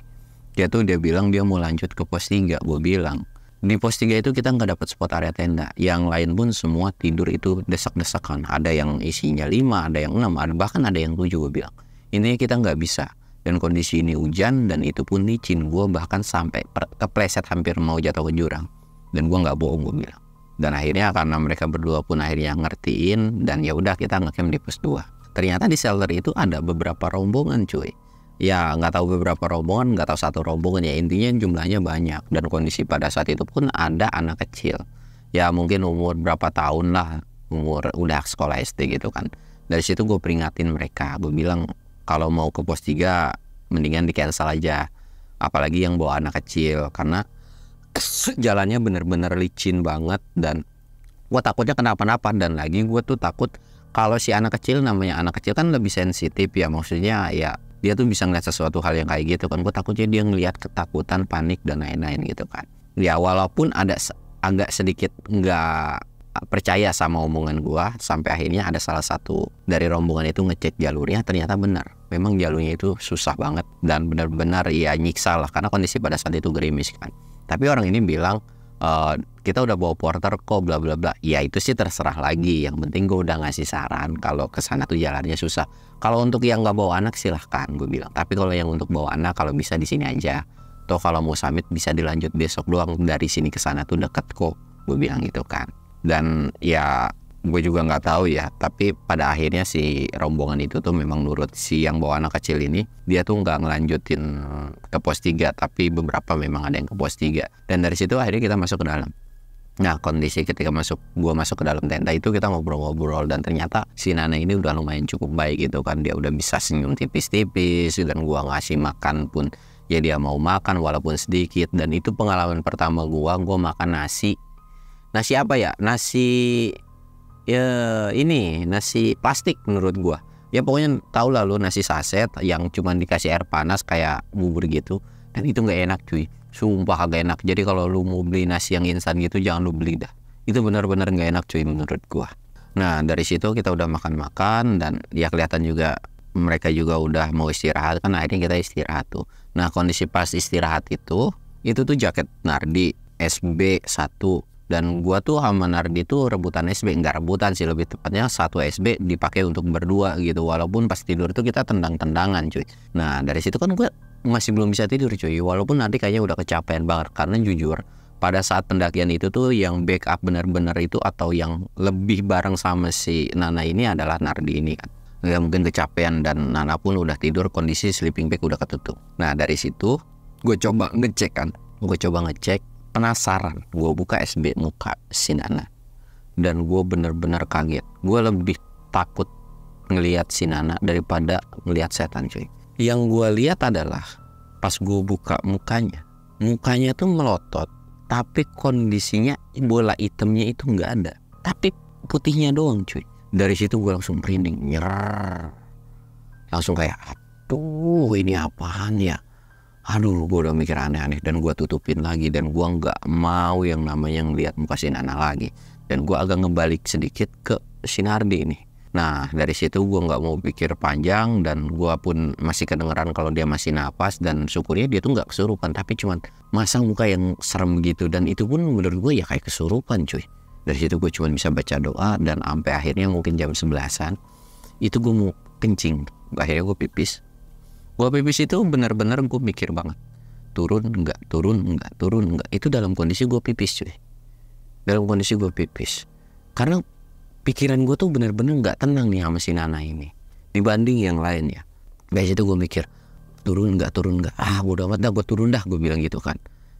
Dia tuh dia bilang dia mau lanjut ke pos 3 Gue bilang di pos 3 itu kita nggak dapat spot area tenda yang lain pun semua tidur itu desak-desakan ada yang isinya 5 ada yang 6 ada bahkan ada yang 7 gue bilang intinya kita nggak bisa dan kondisi ini hujan dan itu pun licin gue bahkan sampai kepleset hampir mau jatuh ke jurang dan gue nggak bohong gue bilang dan akhirnya karena mereka berdua pun akhirnya ngertiin dan ya udah kita ngecamp di pos 2 ternyata di shelter itu ada beberapa rombongan cuy ya nggak tahu beberapa rombongan nggak tahu satu rombongan ya intinya jumlahnya banyak dan kondisi pada saat itu pun ada anak kecil ya mungkin umur berapa tahun lah umur udah sekolah SD gitu kan dari situ gue peringatin mereka gue bilang kalau mau ke pos 3 mendingan di cancel aja apalagi yang bawa anak kecil karena <clears throat> jalannya bener-bener licin banget dan gue takutnya kenapa-napa dan lagi gue tuh takut kalau si anak kecil namanya anak kecil kan lebih sensitif ya maksudnya ya dia tuh bisa ngeliat sesuatu hal yang kayak gitu kan gue takutnya dia ngeliat ketakutan panik dan lain-lain gitu kan ya walaupun ada agak sedikit nggak eh, percaya sama omongan gua, sampai akhirnya ada salah satu dari rombongan itu ngecek jalurnya ternyata benar memang jalurnya itu susah banget dan benar-benar ya nyiksa lah karena kondisi pada saat itu gerimis kan tapi orang ini bilang Eh, kita udah bawa porter kok bla bla bla ya itu sih terserah lagi yang penting gue udah ngasih saran kalau ke sana tuh jalannya susah kalau untuk yang nggak bawa anak silahkan gue bilang tapi kalau yang untuk bawa anak kalau bisa di sini aja atau kalau mau summit bisa dilanjut besok doang dari sini ke sana tuh deket kok gue bilang gitu kan dan ya gue juga nggak tahu ya tapi pada akhirnya si rombongan itu tuh memang nurut si yang bawa anak kecil ini dia tuh nggak ngelanjutin ke pos 3 tapi beberapa memang ada yang ke pos 3 dan dari situ akhirnya kita masuk ke dalam Nah kondisi ketika masuk gue masuk ke dalam tenda itu kita ngobrol-ngobrol dan ternyata si Nana ini udah lumayan cukup baik gitu kan dia udah bisa senyum tipis-tipis dan gue ngasih makan pun ya dia mau makan walaupun sedikit dan itu pengalaman pertama gue gue makan nasi nasi apa ya nasi ya ini nasi plastik menurut gua ya pokoknya tau lah lu nasi saset yang cuman dikasih air panas kayak bubur gitu dan itu nggak enak cuy sumpah agak enak jadi kalau lu mau beli nasi yang instan gitu jangan lu beli dah itu benar-benar nggak enak cuy menurut gua nah dari situ kita udah makan-makan dan ya kelihatan juga mereka juga udah mau istirahat kan akhirnya kita istirahat tuh nah kondisi pas istirahat itu itu tuh jaket Nardi SB 1 dan gua tuh sama Nardi tuh rebutan SB nggak rebutan sih lebih tepatnya satu SB dipakai untuk berdua gitu walaupun pas tidur tuh kita tendang-tendangan cuy nah dari situ kan gua masih belum bisa tidur cuy walaupun nanti kayaknya udah kecapean banget karena jujur pada saat pendakian itu tuh yang backup benar-benar itu atau yang lebih bareng sama si Nana ini adalah Nardi ini kan ya mungkin kecapean dan Nana pun udah tidur kondisi sleeping bag udah ketutup nah dari situ gue coba ngecek kan gue coba ngecek penasaran gue buka SB muka Nana dan gue bener-bener kaget gue lebih takut ngelihat Nana daripada ngelihat setan cuy yang gue lihat adalah pas gue buka mukanya mukanya tuh melotot tapi kondisinya bola hitamnya itu nggak ada tapi putihnya doang cuy dari situ gue langsung printing, nyer, langsung kayak aduh ini apaan ya aduh gue udah mikir aneh-aneh dan gue tutupin lagi dan gue nggak mau yang namanya lihat muka si Nana lagi dan gue agak ngebalik sedikit ke Sinardi ini nah dari situ gue nggak mau pikir panjang dan gue pun masih kedengeran kalau dia masih napas dan syukurnya dia tuh nggak kesurupan tapi cuman masang muka yang serem gitu dan itu pun menurut gue ya kayak kesurupan cuy dari situ gue cuman bisa baca doa dan sampai akhirnya mungkin jam sebelasan itu gue mau kencing akhirnya gue pipis Gua pipis itu benar-benar gue mikir banget. Turun enggak, turun enggak, turun enggak. Itu dalam kondisi gue pipis cuy. Dalam kondisi gue pipis. Karena pikiran gue tuh benar-benar gak tenang nih sama si Nana ini. Dibanding yang lain ya. Biasanya itu gue mikir, turun enggak turun enggak ah bodo amat dah gue turun dah gue bilang gitu kan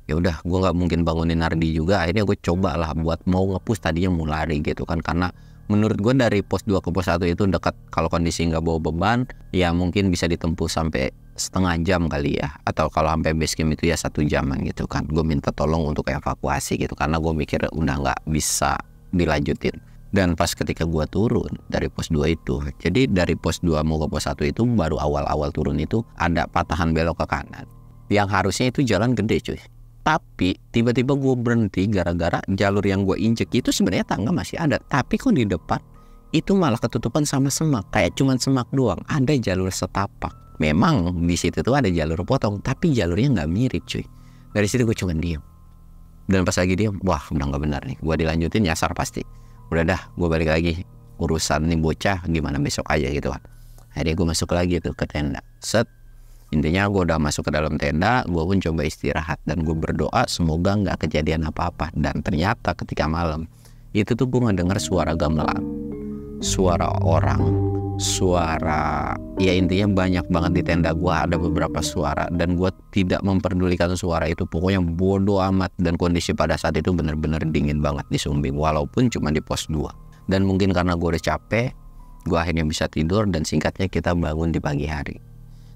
ya udah gue nggak mungkin bangunin Nardi juga akhirnya gue coba lah buat mau ngepus tadinya mau lari gitu kan karena menurut gue dari pos 2 ke pos 1 itu dekat kalau kondisi nggak bawa beban ya mungkin bisa ditempuh sampai setengah jam kali ya atau kalau sampai base camp itu ya satu jam gitu kan gue minta tolong untuk evakuasi gitu karena gue mikir udah nggak bisa dilanjutin dan pas ketika gue turun dari pos 2 itu jadi dari pos 2 mau ke pos 1 itu baru awal-awal turun itu ada patahan belok ke kanan yang harusnya itu jalan gede cuy tapi tiba-tiba gue berhenti gara-gara jalur yang gue injek itu sebenarnya tangga masih ada tapi kok di depan itu malah ketutupan sama semak kayak cuman semak doang ada jalur setapak memang di situ tuh ada jalur potong tapi jalurnya nggak mirip cuy dari situ gue cuman diem dan pas lagi diem wah udah nggak benar nih gue dilanjutin nyasar pasti udah dah gue balik lagi urusan nih bocah gimana besok aja gitu kan akhirnya gue masuk lagi tuh ke tenda set intinya gue udah masuk ke dalam tenda gue pun coba istirahat dan gue berdoa semoga nggak kejadian apa-apa dan ternyata ketika malam itu tuh gue ngedenger suara gamelan suara orang suara ya intinya banyak banget di tenda gue ada beberapa suara dan gue tidak memperdulikan suara itu pokoknya bodoh amat dan kondisi pada saat itu bener-bener dingin banget di sumbing walaupun cuma di pos 2 dan mungkin karena gue udah capek gue akhirnya bisa tidur dan singkatnya kita bangun di pagi hari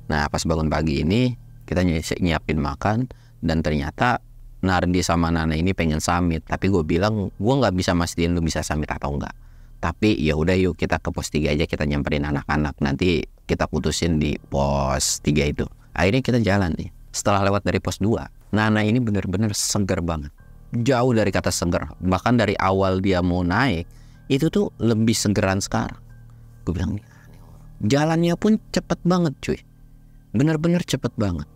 Nah pas bangun pagi ini kita nyiapin makan dan ternyata Nardi sama Nana ini pengen summit tapi gue bilang gue nggak bisa mastiin lu bisa summit atau enggak tapi ya udah yuk kita ke pos tiga aja kita nyamperin anak-anak nanti kita putusin di pos tiga itu akhirnya kita jalan nih setelah lewat dari pos dua Nana ini bener-bener seger banget jauh dari kata seger bahkan dari awal dia mau naik itu tuh lebih segeran sekarang gue bilang jalannya pun cepet banget cuy Benar-benar cepat banget.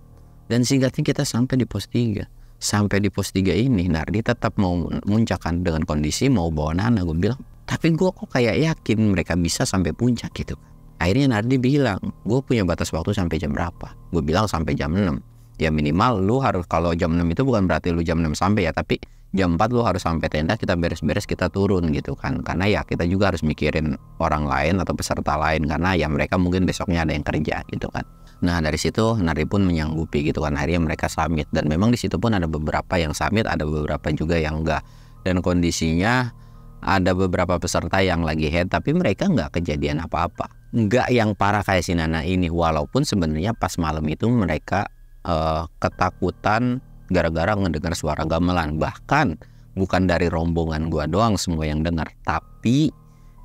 Dan singkatnya kita sampai di pos 3. Sampai di pos 3 ini Nardi tetap mau muncakan dengan kondisi mau bawa Nana. Gue bilang, tapi gue kok kayak yakin mereka bisa sampai puncak gitu. Akhirnya Nardi bilang, gue punya batas waktu sampai jam berapa. Gue bilang sampai jam 6. Ya minimal lu harus, kalau jam 6 itu bukan berarti lu jam 6 sampai ya. Tapi jam 4 lu harus sampai tenda, kita beres-beres, kita turun gitu kan. Karena ya kita juga harus mikirin orang lain atau peserta lain. Karena ya mereka mungkin besoknya ada yang kerja gitu kan. Nah dari situ Nari pun menyanggupi gitu kan akhirnya mereka summit dan memang di situ pun ada beberapa yang summit ada beberapa juga yang enggak dan kondisinya ada beberapa peserta yang lagi head tapi mereka enggak kejadian apa-apa enggak yang parah kayak si Nana ini walaupun sebenarnya pas malam itu mereka uh, ketakutan gara-gara mendengar suara gamelan bahkan bukan dari rombongan gua doang semua yang dengar tapi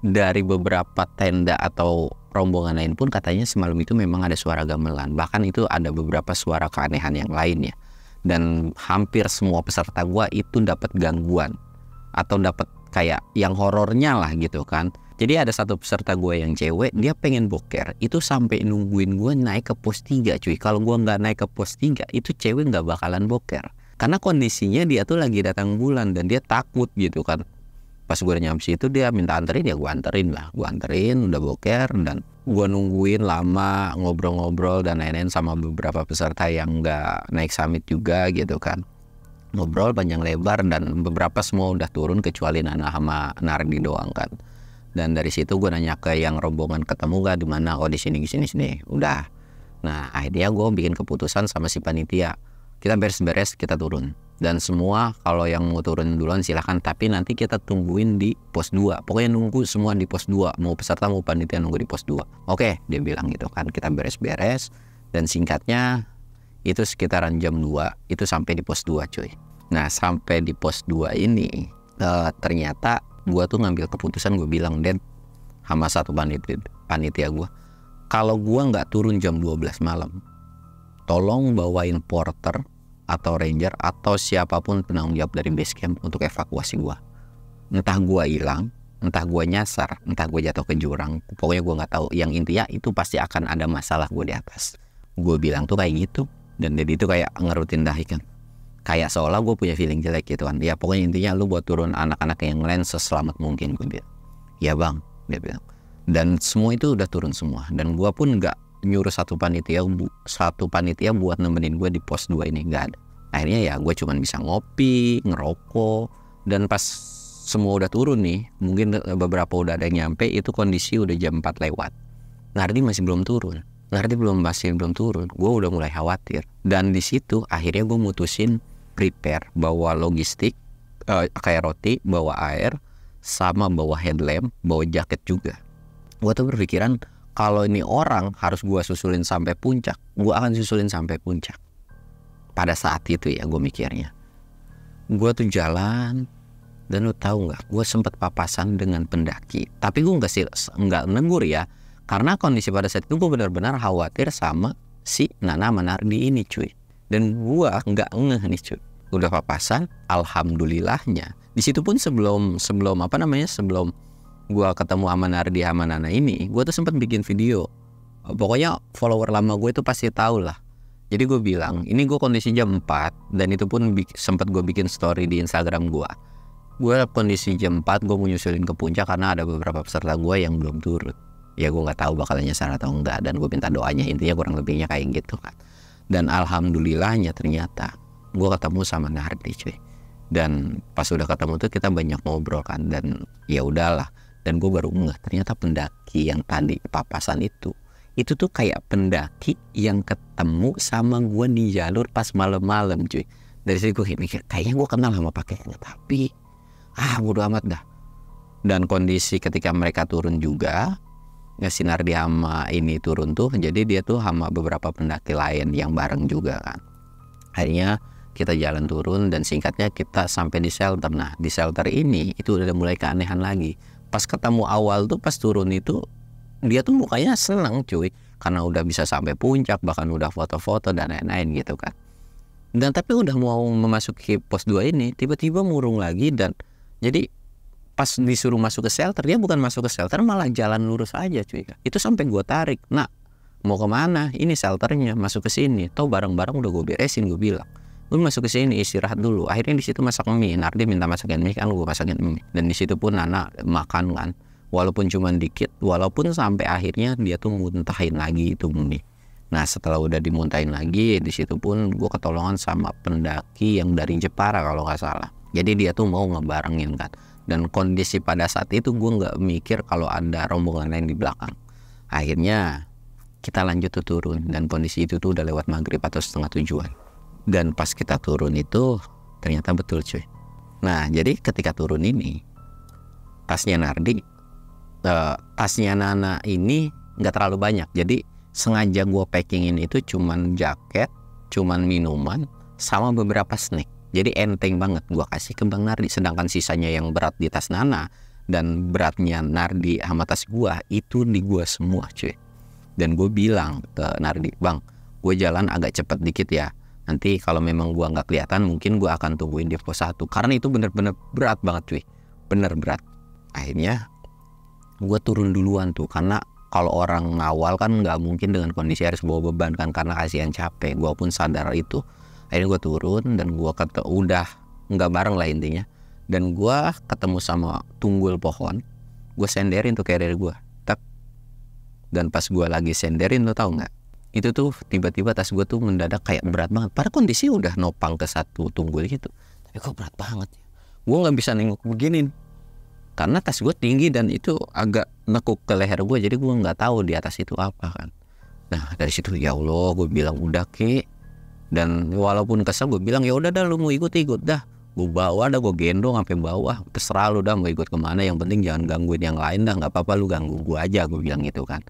dari beberapa tenda atau rombongan lain pun katanya semalam itu memang ada suara gamelan. Bahkan itu ada beberapa suara keanehan yang lain ya. Dan hampir semua peserta gua itu dapat gangguan atau dapat kayak yang horornya lah gitu kan. Jadi ada satu peserta gue yang cewek, dia pengen boker. Itu sampai nungguin gue naik ke pos 3 cuy. Kalau gue nggak naik ke pos 3, itu cewek nggak bakalan boker. Karena kondisinya dia tuh lagi datang bulan dan dia takut gitu kan pas gue nyampe situ dia minta anterin ya gue anterin lah gue anterin udah boker dan gue nungguin lama ngobrol-ngobrol dan lain-lain sama beberapa peserta yang nggak naik summit juga gitu kan ngobrol panjang lebar dan beberapa semua udah turun kecuali Nana sama Nardi doang kan dan dari situ gue nanya ke yang rombongan ketemu gak kan, di mana oh di sini di sini sini udah nah akhirnya gue bikin keputusan sama si panitia kita beres-beres kita turun dan semua kalau yang mau turun duluan silahkan tapi nanti kita tungguin di pos 2 pokoknya nunggu semua di pos 2 mau peserta mau panitia nunggu di pos 2 oke dia bilang gitu kan kita beres-beres dan singkatnya itu sekitaran jam 2 itu sampai di pos 2 cuy nah sampai di pos 2 ini uh, ternyata gue tuh ngambil keputusan gue bilang Dad sama satu panitia, panitia gue kalau gue nggak turun jam 12 malam tolong bawain porter atau ranger atau siapapun penanggung jawab dari base camp untuk evakuasi gue entah gue hilang entah gue nyasar entah gue jatuh ke jurang pokoknya gue nggak tahu yang intinya itu pasti akan ada masalah gue di atas gue bilang tuh kayak gitu dan jadi itu kayak ngerutin dah kan kayak seolah gue punya feeling jelek gitu kan ya pokoknya intinya lu buat turun anak-anak yang lain seselamat mungkin gue bilang ya bang dia bilang dan semua itu udah turun semua dan gue pun nggak nyuruh satu panitia satu panitia buat nemenin gue di pos 2 ini nggak ada akhirnya ya gue cuman bisa ngopi ngerokok dan pas semua udah turun nih mungkin beberapa udah ada yang nyampe itu kondisi udah jam 4 lewat Nardi masih belum turun Nardi belum masih belum turun gue udah mulai khawatir dan di situ akhirnya gue mutusin prepare bawa logistik uh, kayak roti bawa air sama bawa headlamp bawa jaket juga gue tuh berpikiran kalau ini orang harus gue susulin sampai puncak, gue akan susulin sampai puncak. Pada saat itu ya gue mikirnya. Gue tuh jalan dan lu tahu nggak, gue sempet papasan dengan pendaki. Tapi gue nggak sih nggak nenggur ya, karena kondisi pada saat itu gue benar-benar khawatir sama si Nana Menardi ini cuy. Dan gue nggak ngeh nih cuy. Udah papasan, alhamdulillahnya. Di situ pun sebelum sebelum apa namanya sebelum gue ketemu Amanardi Amanana ini gue tuh sempat bikin video pokoknya follower lama gue itu pasti tahu lah jadi gue bilang ini gue kondisi jam 4 dan itu pun sempat gue bikin story di Instagram gue gue kondisi jam 4 gue mau nyusulin ke puncak karena ada beberapa peserta gue yang belum turut ya gue gak tahu bakalnya nyasar atau enggak dan gue minta doanya intinya kurang lebihnya kayak gitu kan dan alhamdulillahnya ternyata gue ketemu sama Nardi cuy dan pas udah ketemu tuh kita banyak ngobrol kan dan ya udahlah dan gue baru ngeh ternyata pendaki yang tadi papasan itu itu tuh kayak pendaki yang ketemu sama gue di jalur pas malam-malam cuy dari situ gue mikir kayaknya gue kenal sama pakaiannya tapi ah bodo amat dah dan kondisi ketika mereka turun juga nggak ya, sinar di hama ini turun tuh jadi dia tuh hama beberapa pendaki lain yang bareng juga kan akhirnya kita jalan turun dan singkatnya kita sampai di shelter nah di shelter ini itu udah mulai keanehan lagi pas ketemu awal tuh pas turun itu dia tuh mukanya seneng cuy karena udah bisa sampai puncak bahkan udah foto-foto dan lain-lain gitu kan dan tapi udah mau memasuki pos 2 ini tiba-tiba murung lagi dan jadi pas disuruh masuk ke shelter dia bukan masuk ke shelter malah jalan lurus aja cuy itu sampai gue tarik nah mau kemana ini shelternya masuk ke sini tau barang-barang udah gue beresin gue bilang lu masuk ke sini istirahat dulu akhirnya di situ masak mie Nardi minta masakin mie kan gue masakin mie dan di situ pun Nana makan kan walaupun cuma dikit walaupun sampai akhirnya dia tuh muntahin lagi itu mie nah setelah udah dimuntahin lagi di situ pun gue ketolongan sama pendaki yang dari Jepara kalau nggak salah jadi dia tuh mau ngebarengin kan dan kondisi pada saat itu gue nggak mikir kalau ada rombongan lain di belakang akhirnya kita lanjut tuh turun dan kondisi itu tuh udah lewat maghrib atau setengah tujuan dan pas kita turun itu ternyata betul cuy. Nah jadi ketika turun ini tasnya Nardi, uh, tasnya Nana ini nggak terlalu banyak. Jadi sengaja gue packingin itu cuman jaket, cuman minuman, sama beberapa snack. Jadi enteng banget gue kasih ke Bang Nardi. Sedangkan sisanya yang berat di tas Nana dan beratnya Nardi sama tas gue itu di gue semua cuy. Dan gue bilang ke Nardi, Bang, gue jalan agak cepet dikit ya nanti kalau memang gua nggak kelihatan mungkin gua akan tungguin di pos satu. karena itu bener-bener berat banget cuy bener berat akhirnya gua turun duluan tuh karena kalau orang ngawal kan nggak mungkin dengan kondisi harus bawa beban kan karena kasihan capek gua pun sadar itu akhirnya gua turun dan gua kata udah nggak bareng lah intinya dan gua ketemu sama tunggul pohon Gue senderin tuh carrier gue. tak dan pas gue lagi senderin lo tau nggak itu tuh tiba-tiba tas gue tuh mendadak kayak berat banget pada kondisi udah nopang ke satu tunggul gitu tapi kok berat banget ya. gue nggak bisa nengok begini karena tas gue tinggi dan itu agak nekuk ke leher gue jadi gue nggak tahu di atas itu apa kan nah dari situ ya allah gue bilang udah ki. dan walaupun kesel gue bilang ya udah dah lu mau ikut ikut dah gue bawa dah gue gendong sampai bawah terserah lu dah mau ikut kemana yang penting jangan gangguin yang lain dah nggak apa-apa lu ganggu gue aja gue bilang gitu kan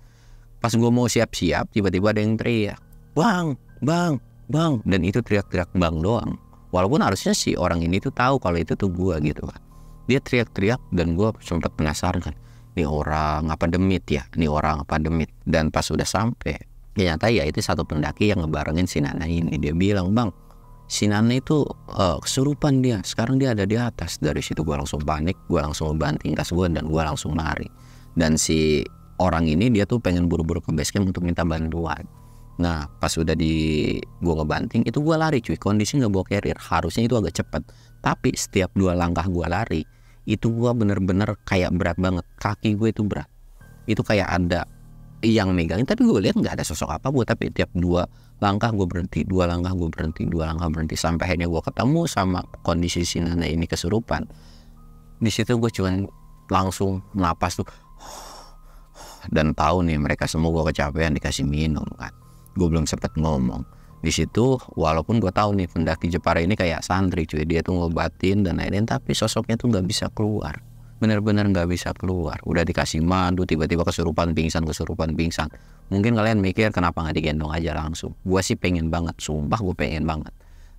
Pas gue mau siap-siap, tiba-tiba ada yang teriak, bang, bang, bang. Dan itu teriak-teriak bang doang. Walaupun harusnya si orang ini tuh tahu kalau itu tuh gue gitu kan. Dia teriak-teriak dan gue sempat penasaran kan. Ini orang apa demit ya? Ini orang apa demit? Dan pas udah sampai, ternyata ya itu satu pendaki yang ngebarengin si Nana ini. Dia bilang, bang, si Nana itu uh, kesurupan dia. Sekarang dia ada di atas. Dari situ gue langsung panik, gue langsung banting kas gue dan gue langsung lari. Dan si orang ini dia tuh pengen buru-buru ke basecamp untuk minta bantuan Nah pas udah di gua ngebanting itu gua lari cuy kondisi nggak bawa carrier harusnya itu agak cepet tapi setiap dua langkah gua lari itu gua bener-bener kayak berat banget kaki gue itu berat itu kayak ada yang megang. tapi gue lihat nggak ada sosok apa buat tapi tiap dua langkah gue berhenti dua langkah gue berhenti dua langkah berhenti sampai akhirnya gua ketemu sama kondisi si nenek ini kesurupan di situ gue cuman langsung napas tuh dan tahu nih mereka semua gue kecapean dikasih minum kan gue belum sempet ngomong di situ walaupun gue tahu nih pendaki Jepara ini kayak santri cuy dia tuh ngobatin dan lain-lain tapi sosoknya tuh nggak bisa keluar bener-bener nggak bisa keluar udah dikasih madu tiba-tiba kesurupan pingsan kesurupan pingsan mungkin kalian mikir kenapa nggak digendong aja langsung gue sih pengen banget sumpah gue pengen banget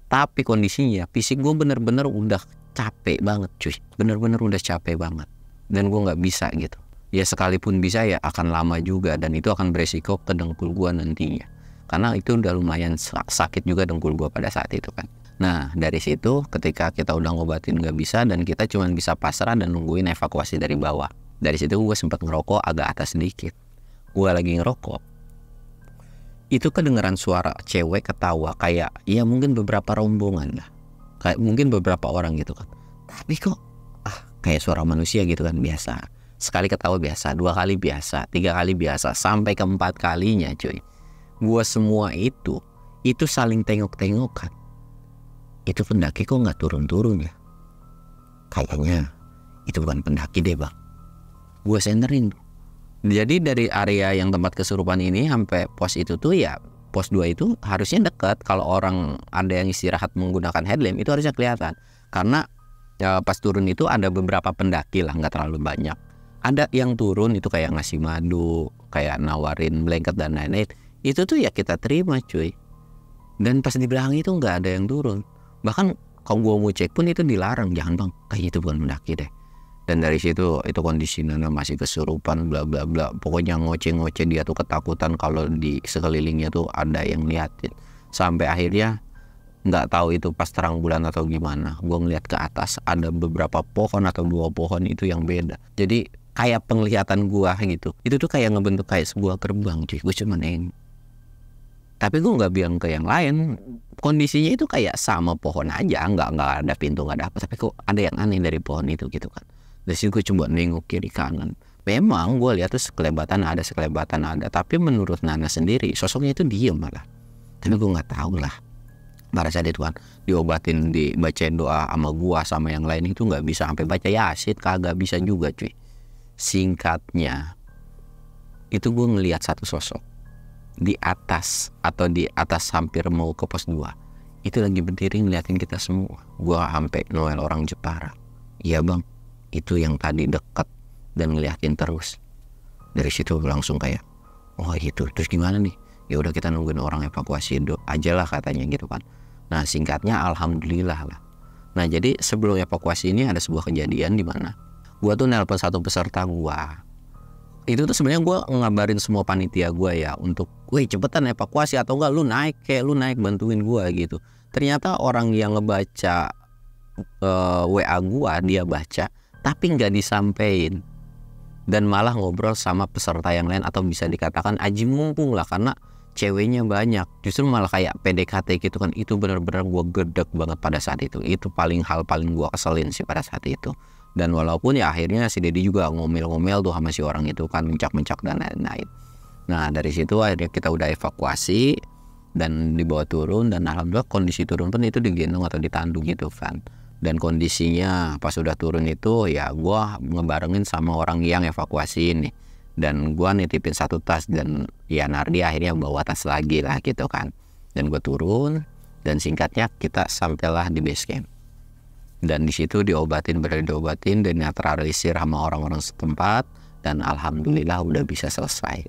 tapi kondisinya fisik gue bener-bener udah capek banget cuy bener-bener udah capek banget dan gue nggak bisa gitu ya sekalipun bisa ya akan lama juga dan itu akan beresiko ke dengkul gua nantinya karena itu udah lumayan sakit juga dengkul gua pada saat itu kan nah dari situ ketika kita udah ngobatin nggak bisa dan kita cuma bisa pasrah dan nungguin evakuasi dari bawah dari situ gue sempat ngerokok agak atas sedikit gue lagi ngerokok itu kedengeran suara cewek ketawa kayak ya mungkin beberapa rombongan lah kayak mungkin beberapa orang gitu kan tapi kok ah kayak suara manusia gitu kan biasa sekali ketawa biasa dua kali biasa tiga kali biasa sampai keempat kalinya cuy gue semua itu itu saling tengok-tengokan itu pendaki kok nggak turun-turun ya kayaknya itu bukan pendaki deh bang gue senterin jadi dari area yang tempat kesurupan ini sampai pos itu tuh ya pos 2 itu harusnya dekat kalau orang ada yang istirahat menggunakan headlamp itu harusnya kelihatan karena ya, pas turun itu ada beberapa pendaki lah nggak terlalu banyak ada yang turun itu kayak ngasih madu kayak nawarin blanket dan lain-lain itu tuh ya kita terima cuy dan pas di belakang itu nggak ada yang turun bahkan kalau gua mau cek pun itu dilarang jangan bang kayaknya itu bukan mendaki deh dan dari situ itu kondisinya masih kesurupan bla bla bla pokoknya ngoceh-ngoceh dia tuh ketakutan kalau di sekelilingnya tuh ada yang liatin sampai akhirnya nggak tahu itu pas terang bulan atau gimana gue ngeliat ke atas ada beberapa pohon atau dua pohon itu yang beda jadi kayak penglihatan gua gitu itu tuh kayak ngebentuk kayak sebuah gerbang cuy gua cuman yang tapi gua nggak bilang ke yang lain kondisinya itu kayak sama pohon aja nggak nggak ada pintu nggak ada apa tapi kok ada yang aneh dari pohon itu gitu kan dari situ gue coba nengok kiri kanan memang gua lihat tuh sekelebatan ada sekelebatan ada tapi menurut Nana sendiri sosoknya itu diem malah tapi gua nggak tahu lah pada saat itu kan diobatin dibacain doa sama gua sama yang lain itu nggak bisa sampai baca yasin kagak bisa juga cuy Singkatnya, itu gue ngelihat satu sosok di atas atau di atas hampir mau ke pos 2 itu lagi berdiri ngeliatin kita semua gue sampai noel orang Jepara iya bang itu yang tadi deket dan ngeliatin terus dari situ langsung kayak oh itu terus gimana nih ya udah kita nungguin orang evakuasi do aja lah katanya gitu kan nah singkatnya alhamdulillah lah nah jadi sebelum evakuasi ini ada sebuah kejadian di mana gue tuh nelpon satu peserta gue itu tuh sebenarnya gue ngabarin semua panitia gue ya untuk gue cepetan evakuasi atau enggak lu naik kayak lu naik bantuin gue gitu ternyata orang yang ngebaca uh, eh, WA gue dia baca tapi nggak disampaikan dan malah ngobrol sama peserta yang lain atau bisa dikatakan aji mumpung lah karena ceweknya banyak justru malah kayak PDKT gitu kan itu benar-benar gue gedek banget pada saat itu itu paling hal paling gue keselin sih pada saat itu dan walaupun ya akhirnya si Dedi juga ngomel-ngomel tuh sama si orang itu kan mencak-mencak dan lain-lain nah dari situ akhirnya kita udah evakuasi dan dibawa turun dan alhamdulillah kondisi turun pun itu digendong atau ditandung gitu kan dan kondisinya pas sudah turun itu ya gua ngebarengin sama orang yang evakuasi ini dan gua nitipin satu tas dan ya Nardi akhirnya bawa tas lagi lah gitu kan dan gua turun dan singkatnya kita sampailah di base camp dan di situ diobatin berarti diobatin dan naturalisir sama orang-orang setempat dan alhamdulillah udah bisa selesai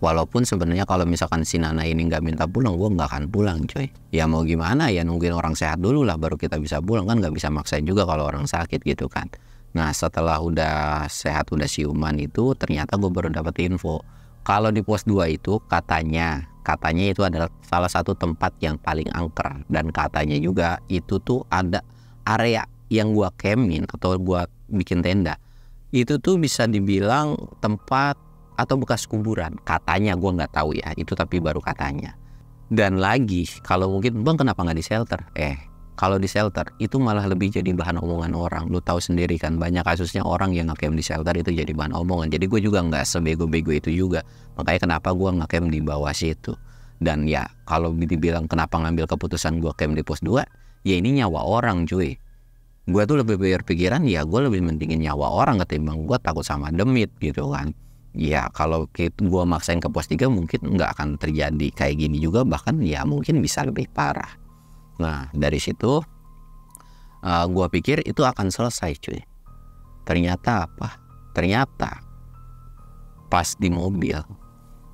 walaupun sebenarnya kalau misalkan si Nana ini nggak minta pulang gue nggak akan pulang coy ya mau gimana ya nungguin orang sehat dulu lah baru kita bisa pulang kan nggak bisa maksain juga kalau orang sakit gitu kan nah setelah udah sehat udah siuman itu ternyata gue baru dapat info kalau di pos 2 itu katanya katanya itu adalah salah satu tempat yang paling angker dan katanya juga itu tuh ada area yang gua kemin atau gua bikin tenda itu tuh bisa dibilang tempat atau bekas kuburan katanya gua nggak tahu ya itu tapi baru katanya dan lagi kalau mungkin bang kenapa nggak di shelter eh kalau di shelter itu malah lebih jadi bahan omongan orang lu tahu sendiri kan banyak kasusnya orang yang ngakem di shelter itu jadi bahan omongan jadi gue juga nggak sebego-bego itu juga makanya kenapa gue ngakem di bawah situ dan ya kalau dibilang kenapa ngambil keputusan gua camp di pos 2 ya ini nyawa orang cuy gue tuh lebih bayar pikiran, ya gue lebih mendingin nyawa orang ketimbang gue takut sama demit gitu kan ya kalau gue maksain ke pos 3 mungkin nggak akan terjadi kayak gini juga bahkan ya mungkin bisa lebih parah nah dari situ uh, eh, gue pikir itu akan selesai cuy ternyata apa ternyata pas di mobil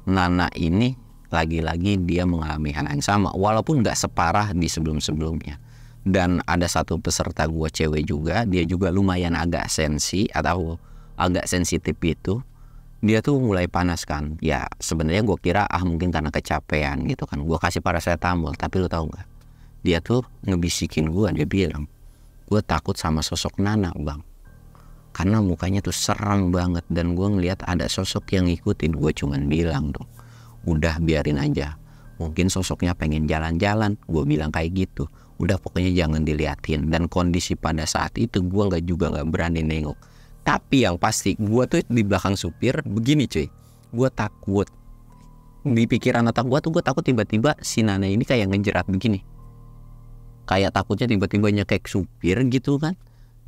Nana ini lagi-lagi dia mengalami hal yang sama walaupun nggak separah di sebelum-sebelumnya dan ada satu peserta gue cewek juga dia juga lumayan agak sensi atau agak sensitif itu dia tuh mulai panas kan ya sebenarnya gue kira ah mungkin karena kecapean gitu kan gue kasih paracetamol tapi lo tau nggak dia tuh ngebisikin gue dia bilang gue takut sama sosok Nana bang karena mukanya tuh serem banget dan gue ngeliat ada sosok yang ngikutin gue cuman bilang dong udah biarin aja mungkin sosoknya pengen jalan-jalan gue bilang kayak gitu udah pokoknya jangan diliatin dan kondisi pada saat itu gue nggak juga nggak berani nengok tapi yang pasti gue tuh di belakang supir begini cuy gue takut di pikiran otak gue tuh gue takut tiba-tiba si Nana ini kayak ngejerat begini kayak takutnya tiba-tiba nyekek supir gitu kan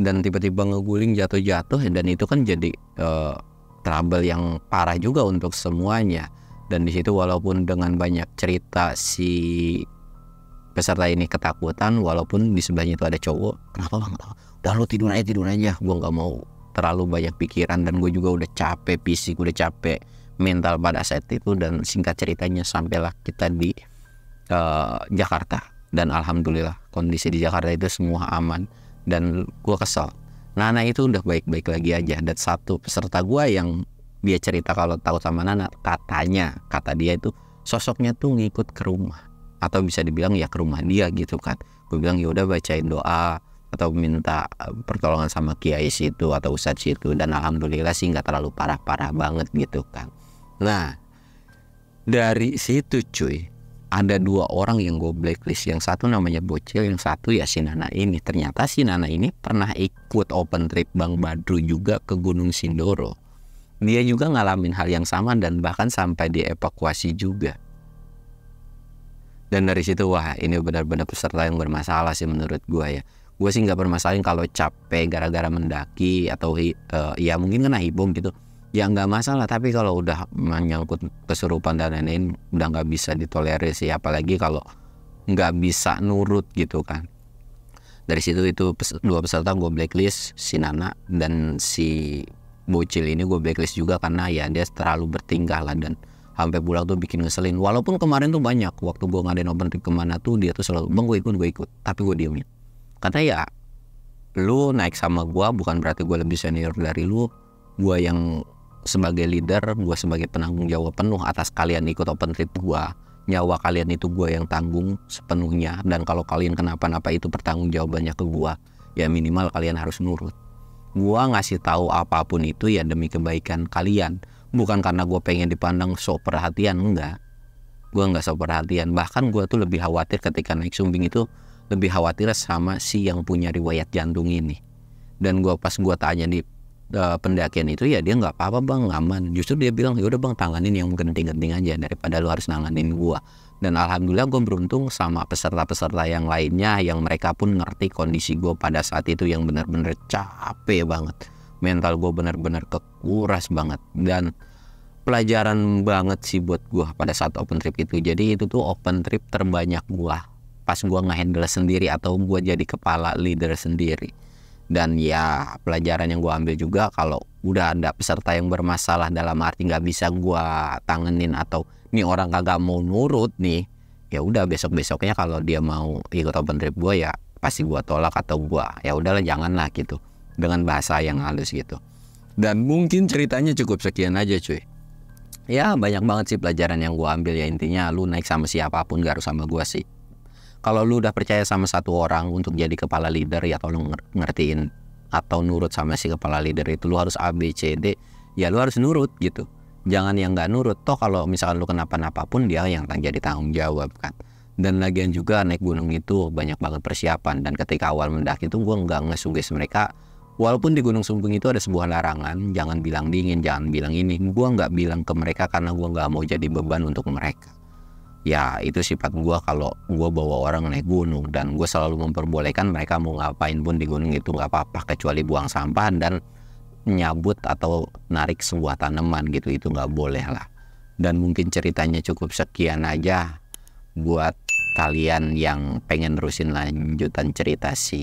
dan tiba-tiba ngeguling jatuh-jatuh dan itu kan jadi uh, trouble yang parah juga untuk semuanya dan di situ walaupun dengan banyak cerita si peserta ini ketakutan walaupun di sebelahnya itu ada cowok kenapa bang udah lu tidur aja tidur aja gue nggak mau terlalu banyak pikiran dan gue juga udah capek fisik udah capek mental pada saat itu dan singkat ceritanya sampailah kita di uh, Jakarta dan alhamdulillah kondisi di Jakarta itu semua aman dan gue kesel Nana itu udah baik-baik lagi aja dan satu peserta gue yang dia cerita kalau tahu sama Nana katanya kata dia itu sosoknya tuh ngikut ke rumah atau bisa dibilang ya ke rumah dia gitu kan gue bilang ya udah bacain doa atau minta eh, pertolongan sama kiai situ atau ustadz situ dan alhamdulillah sih nggak terlalu parah-parah banget gitu kan nah dari situ cuy ada dua orang yang gue blacklist yang satu namanya bocil yang satu ya si Nana ini ternyata si Nana ini pernah ikut open trip Bang Badru juga ke Gunung Sindoro dia juga ngalamin hal yang sama dan bahkan sampai dievakuasi juga. Dan dari situ wah ini benar-benar peserta yang bermasalah sih menurut gue ya. Gue sih nggak bermasalahin kalau capek gara-gara mendaki atau uh, ya mungkin kena hibung gitu. Ya nggak masalah tapi kalau udah menyangkut kesurupan dan lain-lain udah nggak bisa ditolerir sih apalagi kalau nggak bisa nurut gitu kan. Dari situ itu dua peserta gue blacklist si Nana dan si bocil ini gue blacklist juga karena ya dia terlalu bertingkah lah dan sampai pulang tuh bikin ngeselin walaupun kemarin tuh banyak waktu gue ngadain open trip kemana tuh dia tuh selalu bang gue ikut gue ikut tapi gue diemin kata ya lu naik sama gue bukan berarti gue lebih senior dari lu gue yang sebagai leader gue sebagai penanggung jawab penuh atas kalian ikut open trip gue nyawa kalian itu gue yang tanggung sepenuhnya dan kalau kalian kenapa-napa itu pertanggung jawabannya ke gue ya minimal kalian harus nurut gua ngasih tahu apapun itu ya demi kebaikan kalian bukan karena gue pengen dipandang sok perhatian enggak gue nggak sok perhatian bahkan gue tuh lebih khawatir ketika naik sumbing itu lebih khawatir sama si yang punya riwayat jantung ini dan gue pas gue tanya di uh, pendakian itu ya dia nggak apa-apa bang aman justru dia bilang ya udah bang tanganin yang genting-genting aja daripada lu harus nanganin gue dan alhamdulillah gue beruntung sama peserta-peserta yang lainnya yang mereka pun ngerti kondisi gue pada saat itu yang bener-bener capek banget mental gue bener-bener kekuras banget dan pelajaran banget sih buat gue pada saat open trip itu jadi itu tuh open trip terbanyak gue pas gue ngehandle sendiri atau gue jadi kepala leader sendiri dan ya pelajaran yang gue ambil juga kalau udah ada peserta yang bermasalah dalam arti nggak bisa gue tangenin atau nih orang kagak mau nurut nih ya udah besok besoknya kalau dia mau ikut open trip gue ya pasti gue tolak atau gue ya udahlah janganlah gitu dengan bahasa yang halus gitu dan mungkin ceritanya cukup sekian aja cuy ya banyak banget sih pelajaran yang gue ambil ya intinya lu naik sama siapapun gak harus sama gue sih kalau lu udah percaya sama satu orang untuk jadi kepala leader ya tolong ngertiin atau nurut sama si kepala leader itu lu harus A B C D ya lu harus nurut gitu jangan yang nggak nurut toh kalau misalkan lu kenapa-napa pun dia yang jadi tanggung jawab kan dan lagian juga naik gunung itu banyak banget persiapan dan ketika awal mendaki itu gue nggak ngesuges mereka walaupun di Gunung Sumbing itu ada sebuah larangan jangan bilang dingin jangan bilang ini gue nggak bilang ke mereka karena gue nggak mau jadi beban untuk mereka ya itu sifat gue kalau gue bawa orang naik gunung dan gue selalu memperbolehkan mereka mau ngapain pun di gunung itu nggak apa-apa kecuali buang sampah dan nyabut atau narik sebuah tanaman gitu itu nggak boleh lah dan mungkin ceritanya cukup sekian aja buat kalian yang pengen terusin lanjutan cerita si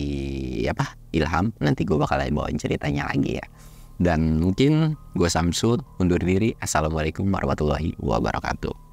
apa Ilham nanti gue bakal bawain ceritanya lagi ya dan mungkin gue Samsud undur diri assalamualaikum warahmatullahi wabarakatuh